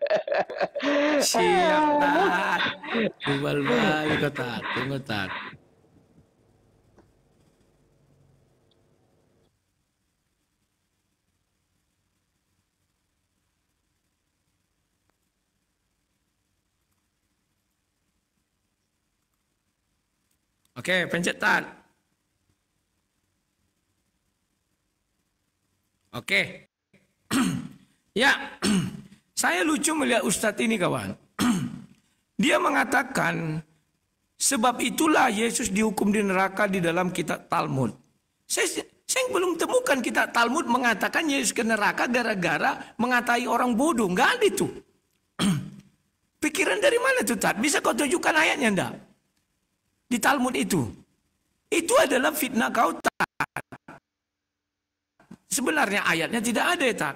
<laughs> Siap, Tat. <laughs> Jual balik, Tat. Tunggu, Tat. Okey, pencet Tat. Oke. <clears throat> ya, <clears throat> saya lucu melihat Ustadz ini kawan. <clears throat> Dia mengatakan, sebab itulah Yesus dihukum di neraka di dalam kitab Talmud. Saya, saya belum temukan kitab Talmud mengatakan Yesus ke neraka gara-gara mengatai orang bodoh. Nggak ada itu. Pikiran dari mana tuh Tad? Bisa kau tunjukkan ayatnya enggak? Di Talmud itu. Itu adalah fitnah kau Tad. Sebenarnya ayatnya tidak ada tak.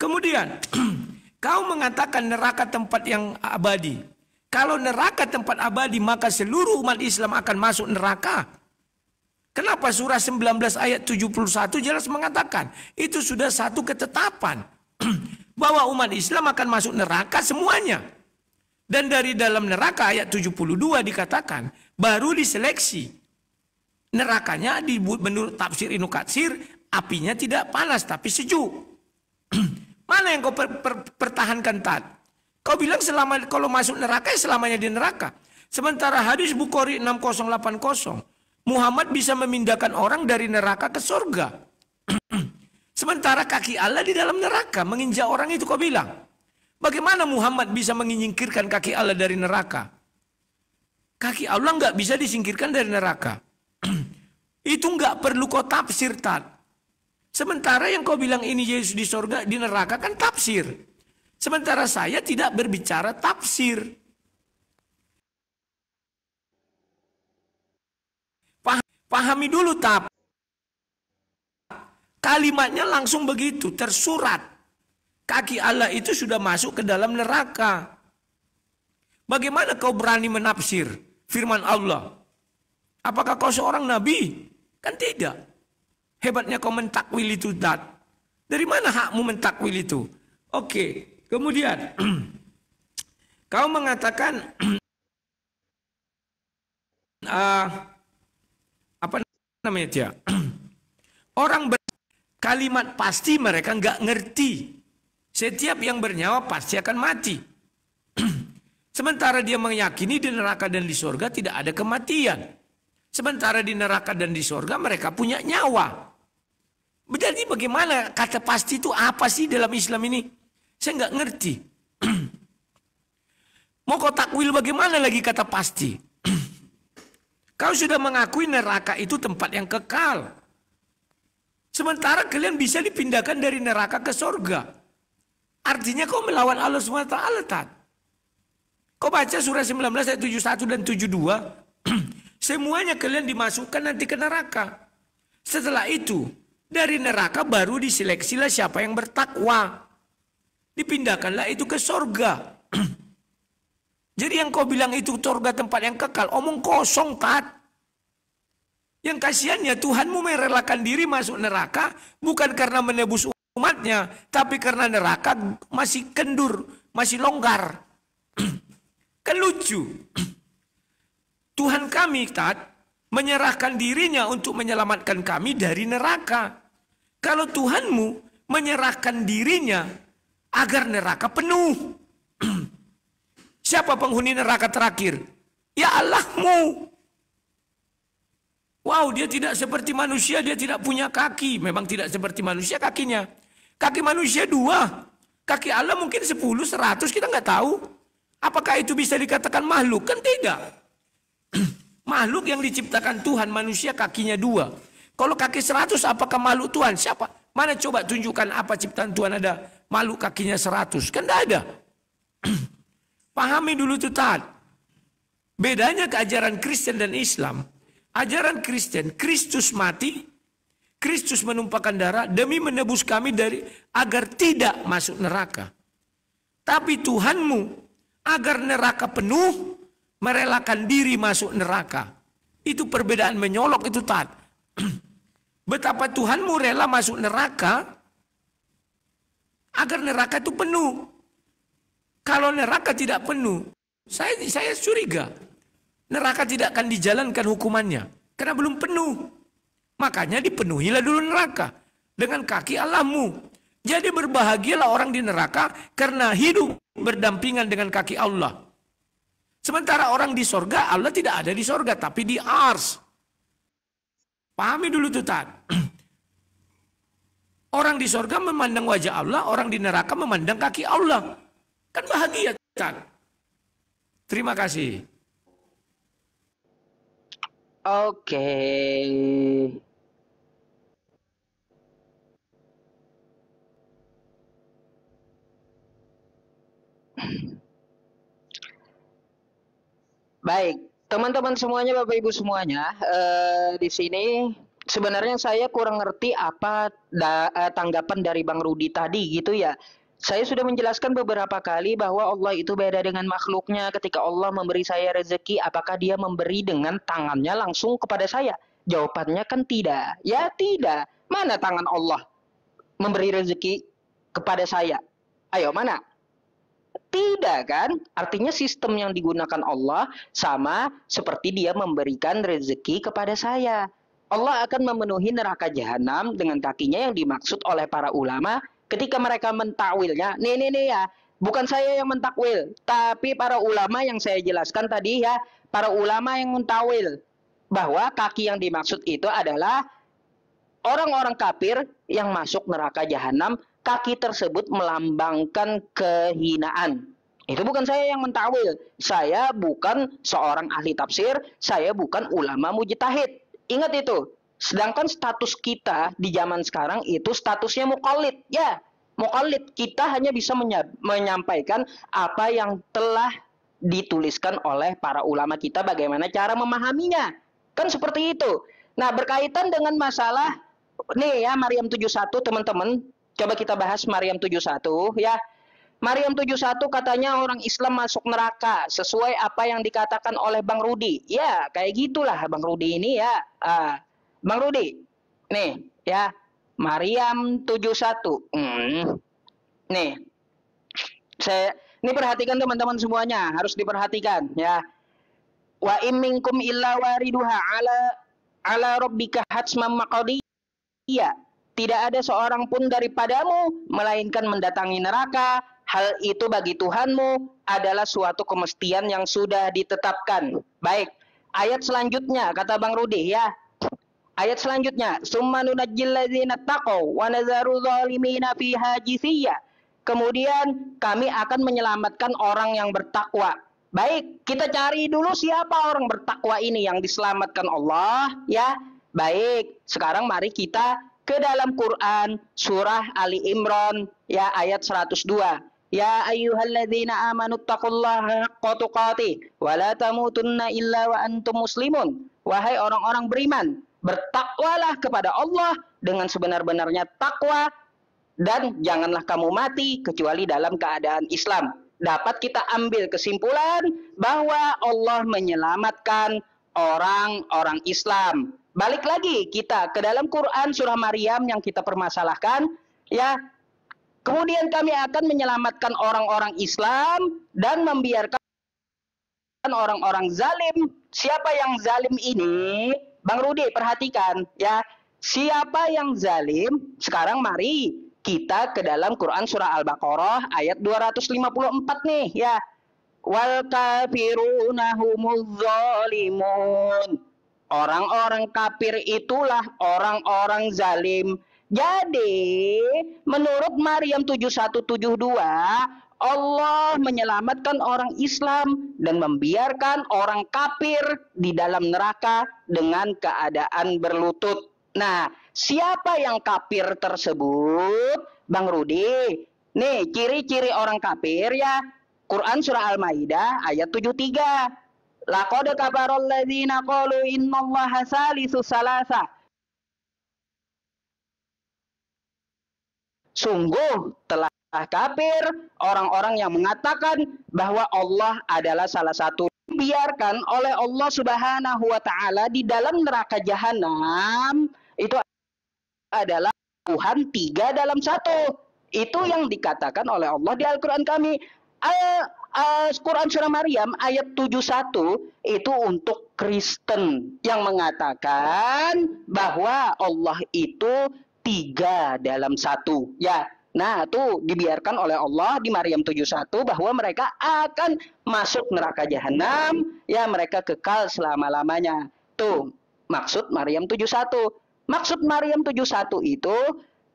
Kemudian, <clears throat> kau mengatakan neraka tempat yang abadi. Kalau neraka tempat abadi, maka seluruh umat Islam akan masuk neraka. Kenapa surah 19 ayat 71 jelas mengatakan, itu sudah satu ketetapan. <clears throat> bahwa umat Islam akan masuk neraka semuanya. Dan dari dalam neraka ayat 72 dikatakan, baru diseleksi nerakanya di menurut tafsir Ibnu Katsir apinya tidak panas tapi sejuk. <clears throat> Mana yang kau per, per, pertahankan tat? Kau bilang selama kalau masuk neraka ya selamanya di neraka. Sementara hadis Bukhari 6080 Muhammad bisa memindahkan orang dari neraka ke surga. <clears throat> Sementara kaki Allah di dalam neraka menginjak orang itu kau bilang. Bagaimana Muhammad bisa menyingkirkan kaki Allah dari neraka? Kaki Allah nggak bisa disingkirkan dari neraka. Itu nggak perlu kau tafsir tat. Sementara yang kau bilang ini Yesus di sorga, di neraka kan tafsir. Sementara saya tidak berbicara tafsir. Pahami dulu tap. Kalimatnya langsung begitu, tersurat. Kaki Allah itu sudah masuk ke dalam neraka. Bagaimana kau berani menafsir firman Allah? Apakah kau seorang nabi? Kan tidak. Hebatnya kau mentakwil itu dat. Dari mana hakmu mentakwil itu? Oke, kemudian <clears throat> kau mengatakan uh, <clears throat> apa namanya dia? <clears throat> Orang ber kalimat pasti mereka nggak ngerti. Setiap yang bernyawa pasti akan mati. Sementara dia meyakini di neraka dan di surga tidak ada kematian. Sementara di neraka dan di sorga mereka punya nyawa. Jadi bagaimana kata pasti itu apa sih dalam Islam ini? Saya nggak ngerti. <clears throat> Mau kau takwil bagaimana lagi kata pasti? <clears throat> Kau sudah mengakui neraka itu tempat yang kekal. Sementara kalian bisa dipindahkan dari neraka ke sorga. Artinya kau melawan Allah SWT. Kau baca surah 19 ayat 71 dan 72. <clears throat> Semuanya kalian dimasukkan nanti ke neraka. Setelah itu, dari neraka baru diseleksilah siapa yang bertakwa. Dipindahkanlah itu ke sorga. <clears throat> Jadi yang kau bilang itu sorga tempat yang kekal, omong kosong tat. Yang kasihannya Tuhanmu merelakan diri masuk neraka bukan karena menebus umatnya, tapi karena neraka masih kendur, masih longgar. <clears throat> Kelucu. Kan <clears throat> Tuhan kami tak menyerahkan dirinya untuk menyelamatkan kami dari neraka. Kalau Tuhanmu menyerahkan dirinya agar neraka penuh. <clears throat> Siapa penghuni neraka terakhir? Ya Allahmu. Wow, dia tidak seperti manusia, dia tidak punya kaki. Memang tidak seperti manusia kakinya. Kaki manusia dua. Kaki Allah mungkin sepuluh, seratus, kita nggak tahu. Apakah itu bisa dikatakan makhluk? Kan tidak. <clears throat> makhluk yang diciptakan Tuhan manusia kakinya dua. Kalau kaki seratus apakah makhluk Tuhan? Siapa? Mana coba tunjukkan apa ciptaan Tuhan ada makhluk kakinya seratus? Kan tidak ada. <clears throat> Pahami dulu itu taat. Bedanya keajaran Kristen dan Islam. Ajaran Kristen, Kristus mati, Kristus menumpahkan darah demi menebus kami dari agar tidak masuk neraka. Tapi Tuhanmu agar neraka penuh merelakan diri masuk neraka. Itu perbedaan menyolok itu taat. <clears throat> Betapa Tuhanmu rela masuk neraka agar neraka itu penuh. Kalau neraka tidak penuh, saya saya curiga neraka tidak akan dijalankan hukumannya karena belum penuh. Makanya dipenuhilah dulu neraka dengan kaki Allahmu. Jadi berbahagialah orang di neraka karena hidup berdampingan dengan kaki Allah. Sementara orang di sorga, Allah tidak ada di sorga, tapi di ars. Pahami dulu tuh, Tan. <clears throat> Orang di sorga memandang wajah Allah, orang di neraka memandang kaki Allah. Kan bahagia, Tan. Terima kasih. Oke. Okay. <clears throat> Baik, teman-teman semuanya, Bapak Ibu semuanya, eh, di sini sebenarnya saya kurang ngerti apa da eh, tanggapan dari Bang Rudi tadi gitu ya. Saya sudah menjelaskan beberapa kali bahwa Allah itu beda dengan makhluknya. Ketika Allah memberi saya rezeki, apakah dia memberi dengan tangannya langsung kepada saya? Jawabannya kan tidak. Ya tidak. Mana tangan Allah memberi rezeki kepada saya? Ayo, mana? Tidak kan? Artinya sistem yang digunakan Allah sama seperti dia memberikan rezeki kepada saya. Allah akan memenuhi neraka jahanam dengan kakinya yang dimaksud oleh para ulama ketika mereka mentakwilnya. Nih nih nih ya, bukan saya yang mentakwil, tapi para ulama yang saya jelaskan tadi ya, para ulama yang mentawil bahwa kaki yang dimaksud itu adalah orang-orang kafir yang masuk neraka jahanam kaki tersebut melambangkan kehinaan. Itu bukan saya yang mentawil. Saya bukan seorang ahli tafsir, saya bukan ulama mujtahid. Ingat itu. Sedangkan status kita di zaman sekarang itu statusnya mukallid. Ya, mukallid kita hanya bisa menyampaikan apa yang telah dituliskan oleh para ulama kita bagaimana cara memahaminya. Kan seperti itu. Nah, berkaitan dengan masalah nih ya Mariam 71 teman-teman Coba kita bahas Maryam 71 ya. Maryam 71 katanya orang Islam masuk neraka sesuai apa yang dikatakan oleh Bang Rudi. Ya, kayak gitulah Bang Rudi ini ya. Uh, Bang Rudi. Nih, ya. Maryam 71. Hmm. Nih. Saya ini perhatikan teman-teman semuanya, harus diperhatikan ya. Wa minkum illa wariduha ala ala rabbika hatsman Iya, tidak ada seorang pun daripadamu melainkan mendatangi neraka. Hal itu bagi Tuhanmu adalah suatu kemestian yang sudah ditetapkan. Baik, ayat selanjutnya kata Bang Rudi ya. Ayat selanjutnya, Kemudian kami akan menyelamatkan orang yang bertakwa. Baik, kita cari dulu siapa orang bertakwa ini yang diselamatkan Allah ya. Baik, sekarang mari kita ke dalam Quran surah Ali Imran ya ayat 102. Ya ayyuhalladzina amanu taqullaha haqqa tuqatih wa la tamutunna illa wa antum muslimun. Wahai orang-orang beriman, bertakwalah kepada Allah dengan sebenar-benarnya takwa dan janganlah kamu mati kecuali dalam keadaan Islam. Dapat kita ambil kesimpulan bahwa Allah menyelamatkan orang-orang Islam balik lagi kita ke dalam Quran surah Maryam yang kita permasalahkan ya kemudian kami akan menyelamatkan orang-orang Islam dan membiarkan orang-orang zalim siapa yang zalim ini Bang Rudi perhatikan ya siapa yang zalim sekarang mari kita ke dalam Quran surah Al-Baqarah ayat 254 nih ya wal kafiruna zalimun Orang-orang kafir itulah orang-orang zalim. Jadi, menurut Maryam 7172, Allah menyelamatkan orang Islam dan membiarkan orang kafir di dalam neraka dengan keadaan berlutut. Nah, siapa yang kafir tersebut? Bang Rudi. Nih, ciri-ciri orang kafir ya. Quran surah Al-Maidah ayat 73. Laqad kafara alladziina qalu innallaha salisu salasa. Sungguh telah kafir orang-orang yang mengatakan bahwa Allah adalah salah satu biarkan oleh Allah Subhanahu wa taala di dalam neraka jahanam itu adalah Tuhan tiga dalam satu. Itu yang dikatakan oleh Allah di Al-Quran kami uh, Quran surah Maryam ayat 71 itu untuk Kristen yang mengatakan bahwa Allah itu tiga dalam satu ya Nah, tuh dibiarkan oleh Allah di Maryam 71 bahwa mereka akan masuk neraka jahanam, ya mereka kekal selama-lamanya. Tuh, maksud Maryam 71. Maksud Maryam 71 itu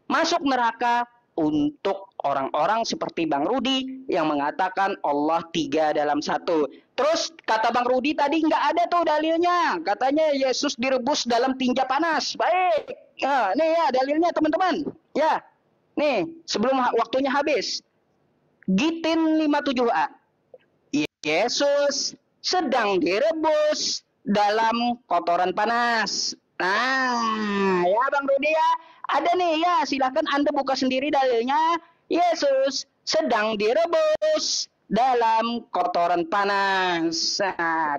masuk neraka untuk orang-orang seperti Bang Rudi yang mengatakan Allah tiga dalam satu. Terus kata Bang Rudi tadi nggak ada tuh dalilnya. Katanya Yesus direbus dalam tinja panas. Baik. Nah, nih ya dalilnya teman-teman. Ya. Nih, sebelum waktunya habis. Gitin 57A. Yesus sedang direbus dalam kotoran panas. Nah, ya Bang Rudi ya, ada nih ya, silahkan Anda buka sendiri dalilnya Yesus sedang direbus dalam kotoran panas. Nah,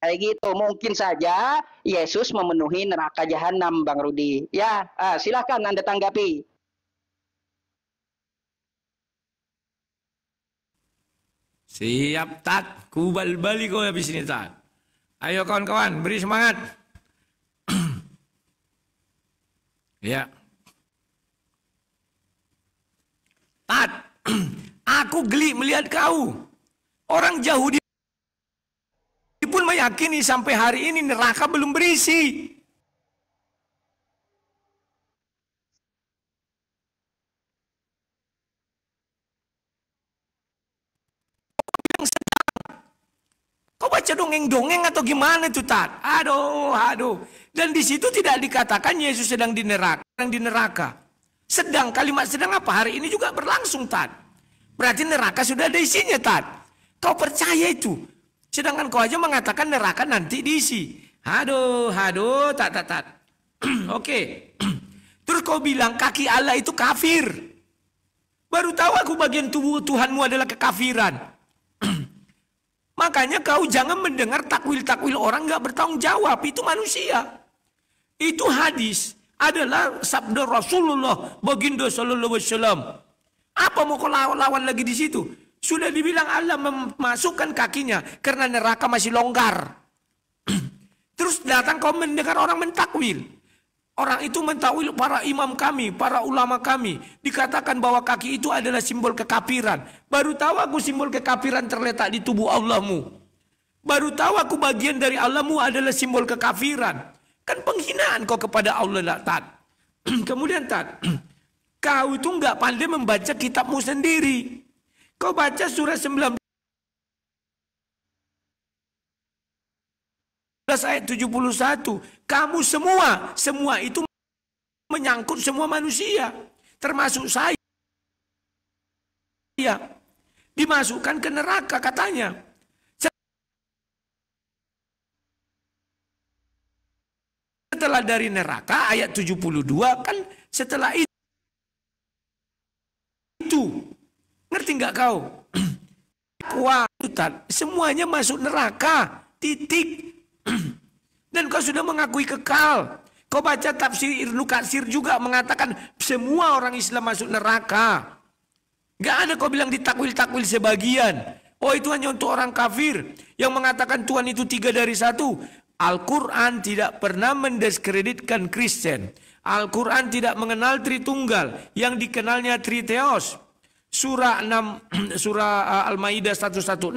kayak gitu. Mungkin saja Yesus memenuhi neraka jahanam, Bang Rudi. Ya, ah, silahkan Anda tanggapi. Siap, Tat. Kubal balik kau habis ini, Tat. Ayo kawan-kawan, beri semangat. <clears throat> ya. Ad, <clears throat> aku geli melihat kau. Orang Yahudi pun meyakini sampai hari ini neraka belum berisi. Kau baca dongeng-dongeng atau gimana tuh Tat? Aduh, aduh. Dan di situ tidak dikatakan Yesus sedang di neraka, sedang di neraka. Sedang, kalimat sedang apa? Hari ini juga berlangsung, tat. Berarti neraka sudah ada isinya, tat. Kau percaya itu. Sedangkan kau aja mengatakan neraka nanti diisi. Aduh, haduh tak, tak, tak. Oke. <clears throat> Terus kau bilang kaki Allah itu kafir. Baru tahu aku bagian tubuh Tuhanmu adalah kekafiran. <clears throat> Makanya kau jangan mendengar takwil-takwil orang nggak bertanggung jawab. Itu manusia. Itu hadis adalah sabda Rasulullah baginda sallallahu alaihi wasallam. Apa mau kau lawan, lawan lagi di situ? Sudah dibilang Allah memasukkan kakinya karena neraka masih longgar. <clears throat> Terus datang kau mendengar orang mentakwil. Orang itu mentakwil para imam kami, para ulama kami. Dikatakan bahwa kaki itu adalah simbol kekafiran. Baru tahu aku simbol kekafiran terletak di tubuh Allahmu. Baru tahu aku bagian dari Allahmu adalah simbol kekafiran. Kan penghinaan kau kepada Allah lah, <clears throat> Kemudian Tat, <clears throat> kau itu nggak pandai membaca kitabmu sendiri. Kau baca surah 19 ayat 71. Kamu semua, semua itu menyangkut semua manusia. Termasuk saya. Dimasukkan ke neraka katanya. keluarlah dari neraka ayat 72 kan setelah itu itu ngerti nggak kau <clears throat> kuatutan semuanya masuk neraka titik <clears throat> dan kau sudah mengakui kekal kau baca tafsir Ibnu Katsir juga mengatakan semua orang Islam masuk neraka nggak ada kau bilang ditakwil-takwil sebagian Oh itu hanya untuk orang kafir yang mengatakan Tuhan itu tiga dari satu. Al-Quran tidak pernah mendiskreditkan Kristen. Al-Quran tidak mengenal Tritunggal yang dikenalnya Triteos. Surah 6 <clears throat> surah uh, Al-Maidah 116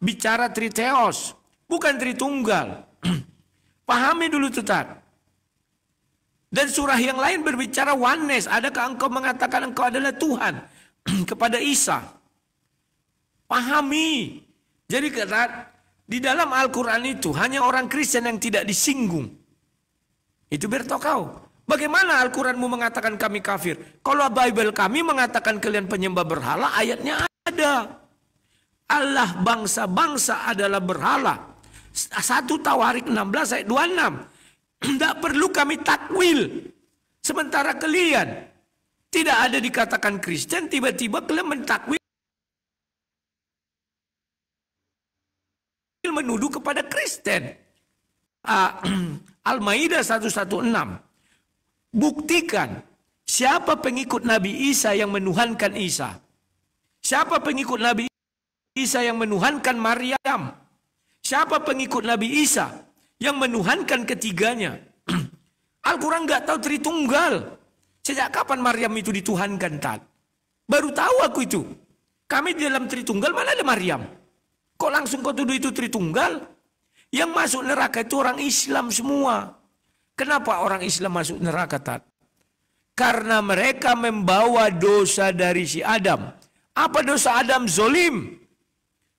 bicara Triteos, bukan Tritunggal. <clears throat> Pahami dulu tetap. Dan surah yang lain berbicara oneness, adakah engkau mengatakan engkau adalah Tuhan <clears throat> kepada Isa? Pahami. Jadi di dalam Al-Quran itu hanya orang Kristen yang tidak disinggung. Itu bertokau. Bagaimana Al-Quranmu mengatakan kami kafir? Kalau Bible kami mengatakan kalian penyembah berhala, ayatnya ada. Allah bangsa-bangsa adalah berhala. satu Tawarik 16 ayat 26. <clears throat> Tidak perlu kami takwil. Sementara kalian tidak ada dikatakan Kristen, tiba-tiba kalian mentakwil menuduh kepada Kristen. Uh, <clears throat> Al-Maidah 116. Buktikan siapa pengikut Nabi Isa yang menuhankan Isa. Siapa pengikut Nabi Isa yang menuhankan Maryam? Siapa pengikut Nabi Isa yang menuhankan ketiganya? <clears throat> Al-Quran nggak tahu Tritunggal. Sejak kapan Maryam itu dituhankan, tak Baru tahu aku itu. Kami di dalam Tritunggal mana ada Maryam? Kok langsung kau tuduh itu Tritunggal? Yang masuk neraka itu orang Islam semua. Kenapa orang Islam masuk neraka, Tat? Karena mereka membawa dosa dari si Adam. Apa dosa Adam? Zolim.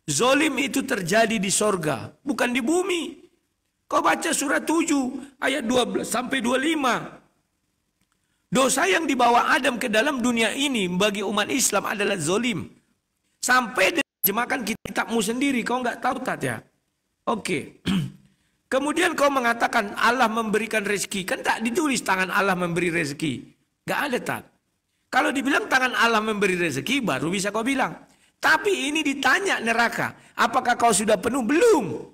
Zolim itu terjadi di sorga, bukan di bumi. Kau baca surat 7 ayat 12 sampai 25. Dosa yang dibawa Adam ke dalam dunia ini bagi umat Islam adalah zolim. Sampai terjemahkan kitabmu sendiri, kau nggak tahu tat ya. Oke. <clears throat> Kemudian kau mengatakan Allah memberikan rezeki, kan tak ditulis tangan Allah memberi rezeki. nggak ada tak. Kalau dibilang tangan Allah memberi rezeki, baru bisa kau bilang. Tapi ini ditanya neraka, apakah kau sudah penuh? Belum.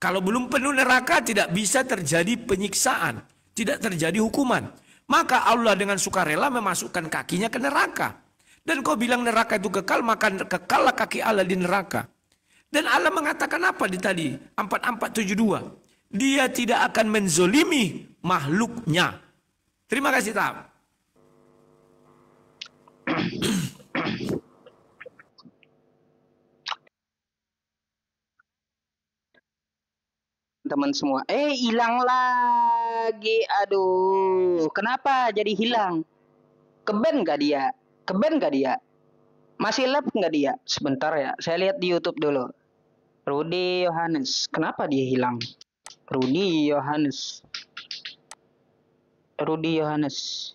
Kalau belum penuh neraka, tidak bisa terjadi penyiksaan. Tidak terjadi hukuman. Maka Allah dengan sukarela memasukkan kakinya ke neraka. Dan kau bilang neraka itu kekal, maka kekallah kaki Allah di neraka. Dan Allah mengatakan apa di tadi? 4472. Dia tidak akan menzolimi makhluknya. Terima kasih, Tam. <coughs> teman semua. Eh, hilang lagi. Aduh, kenapa jadi hilang? Keben gak dia? Keben gak dia? Masih lab nggak dia? Sebentar ya, saya lihat di YouTube dulu. Rudy Yohanes, kenapa dia hilang? Rudy Yohanes. Rudy Yohanes.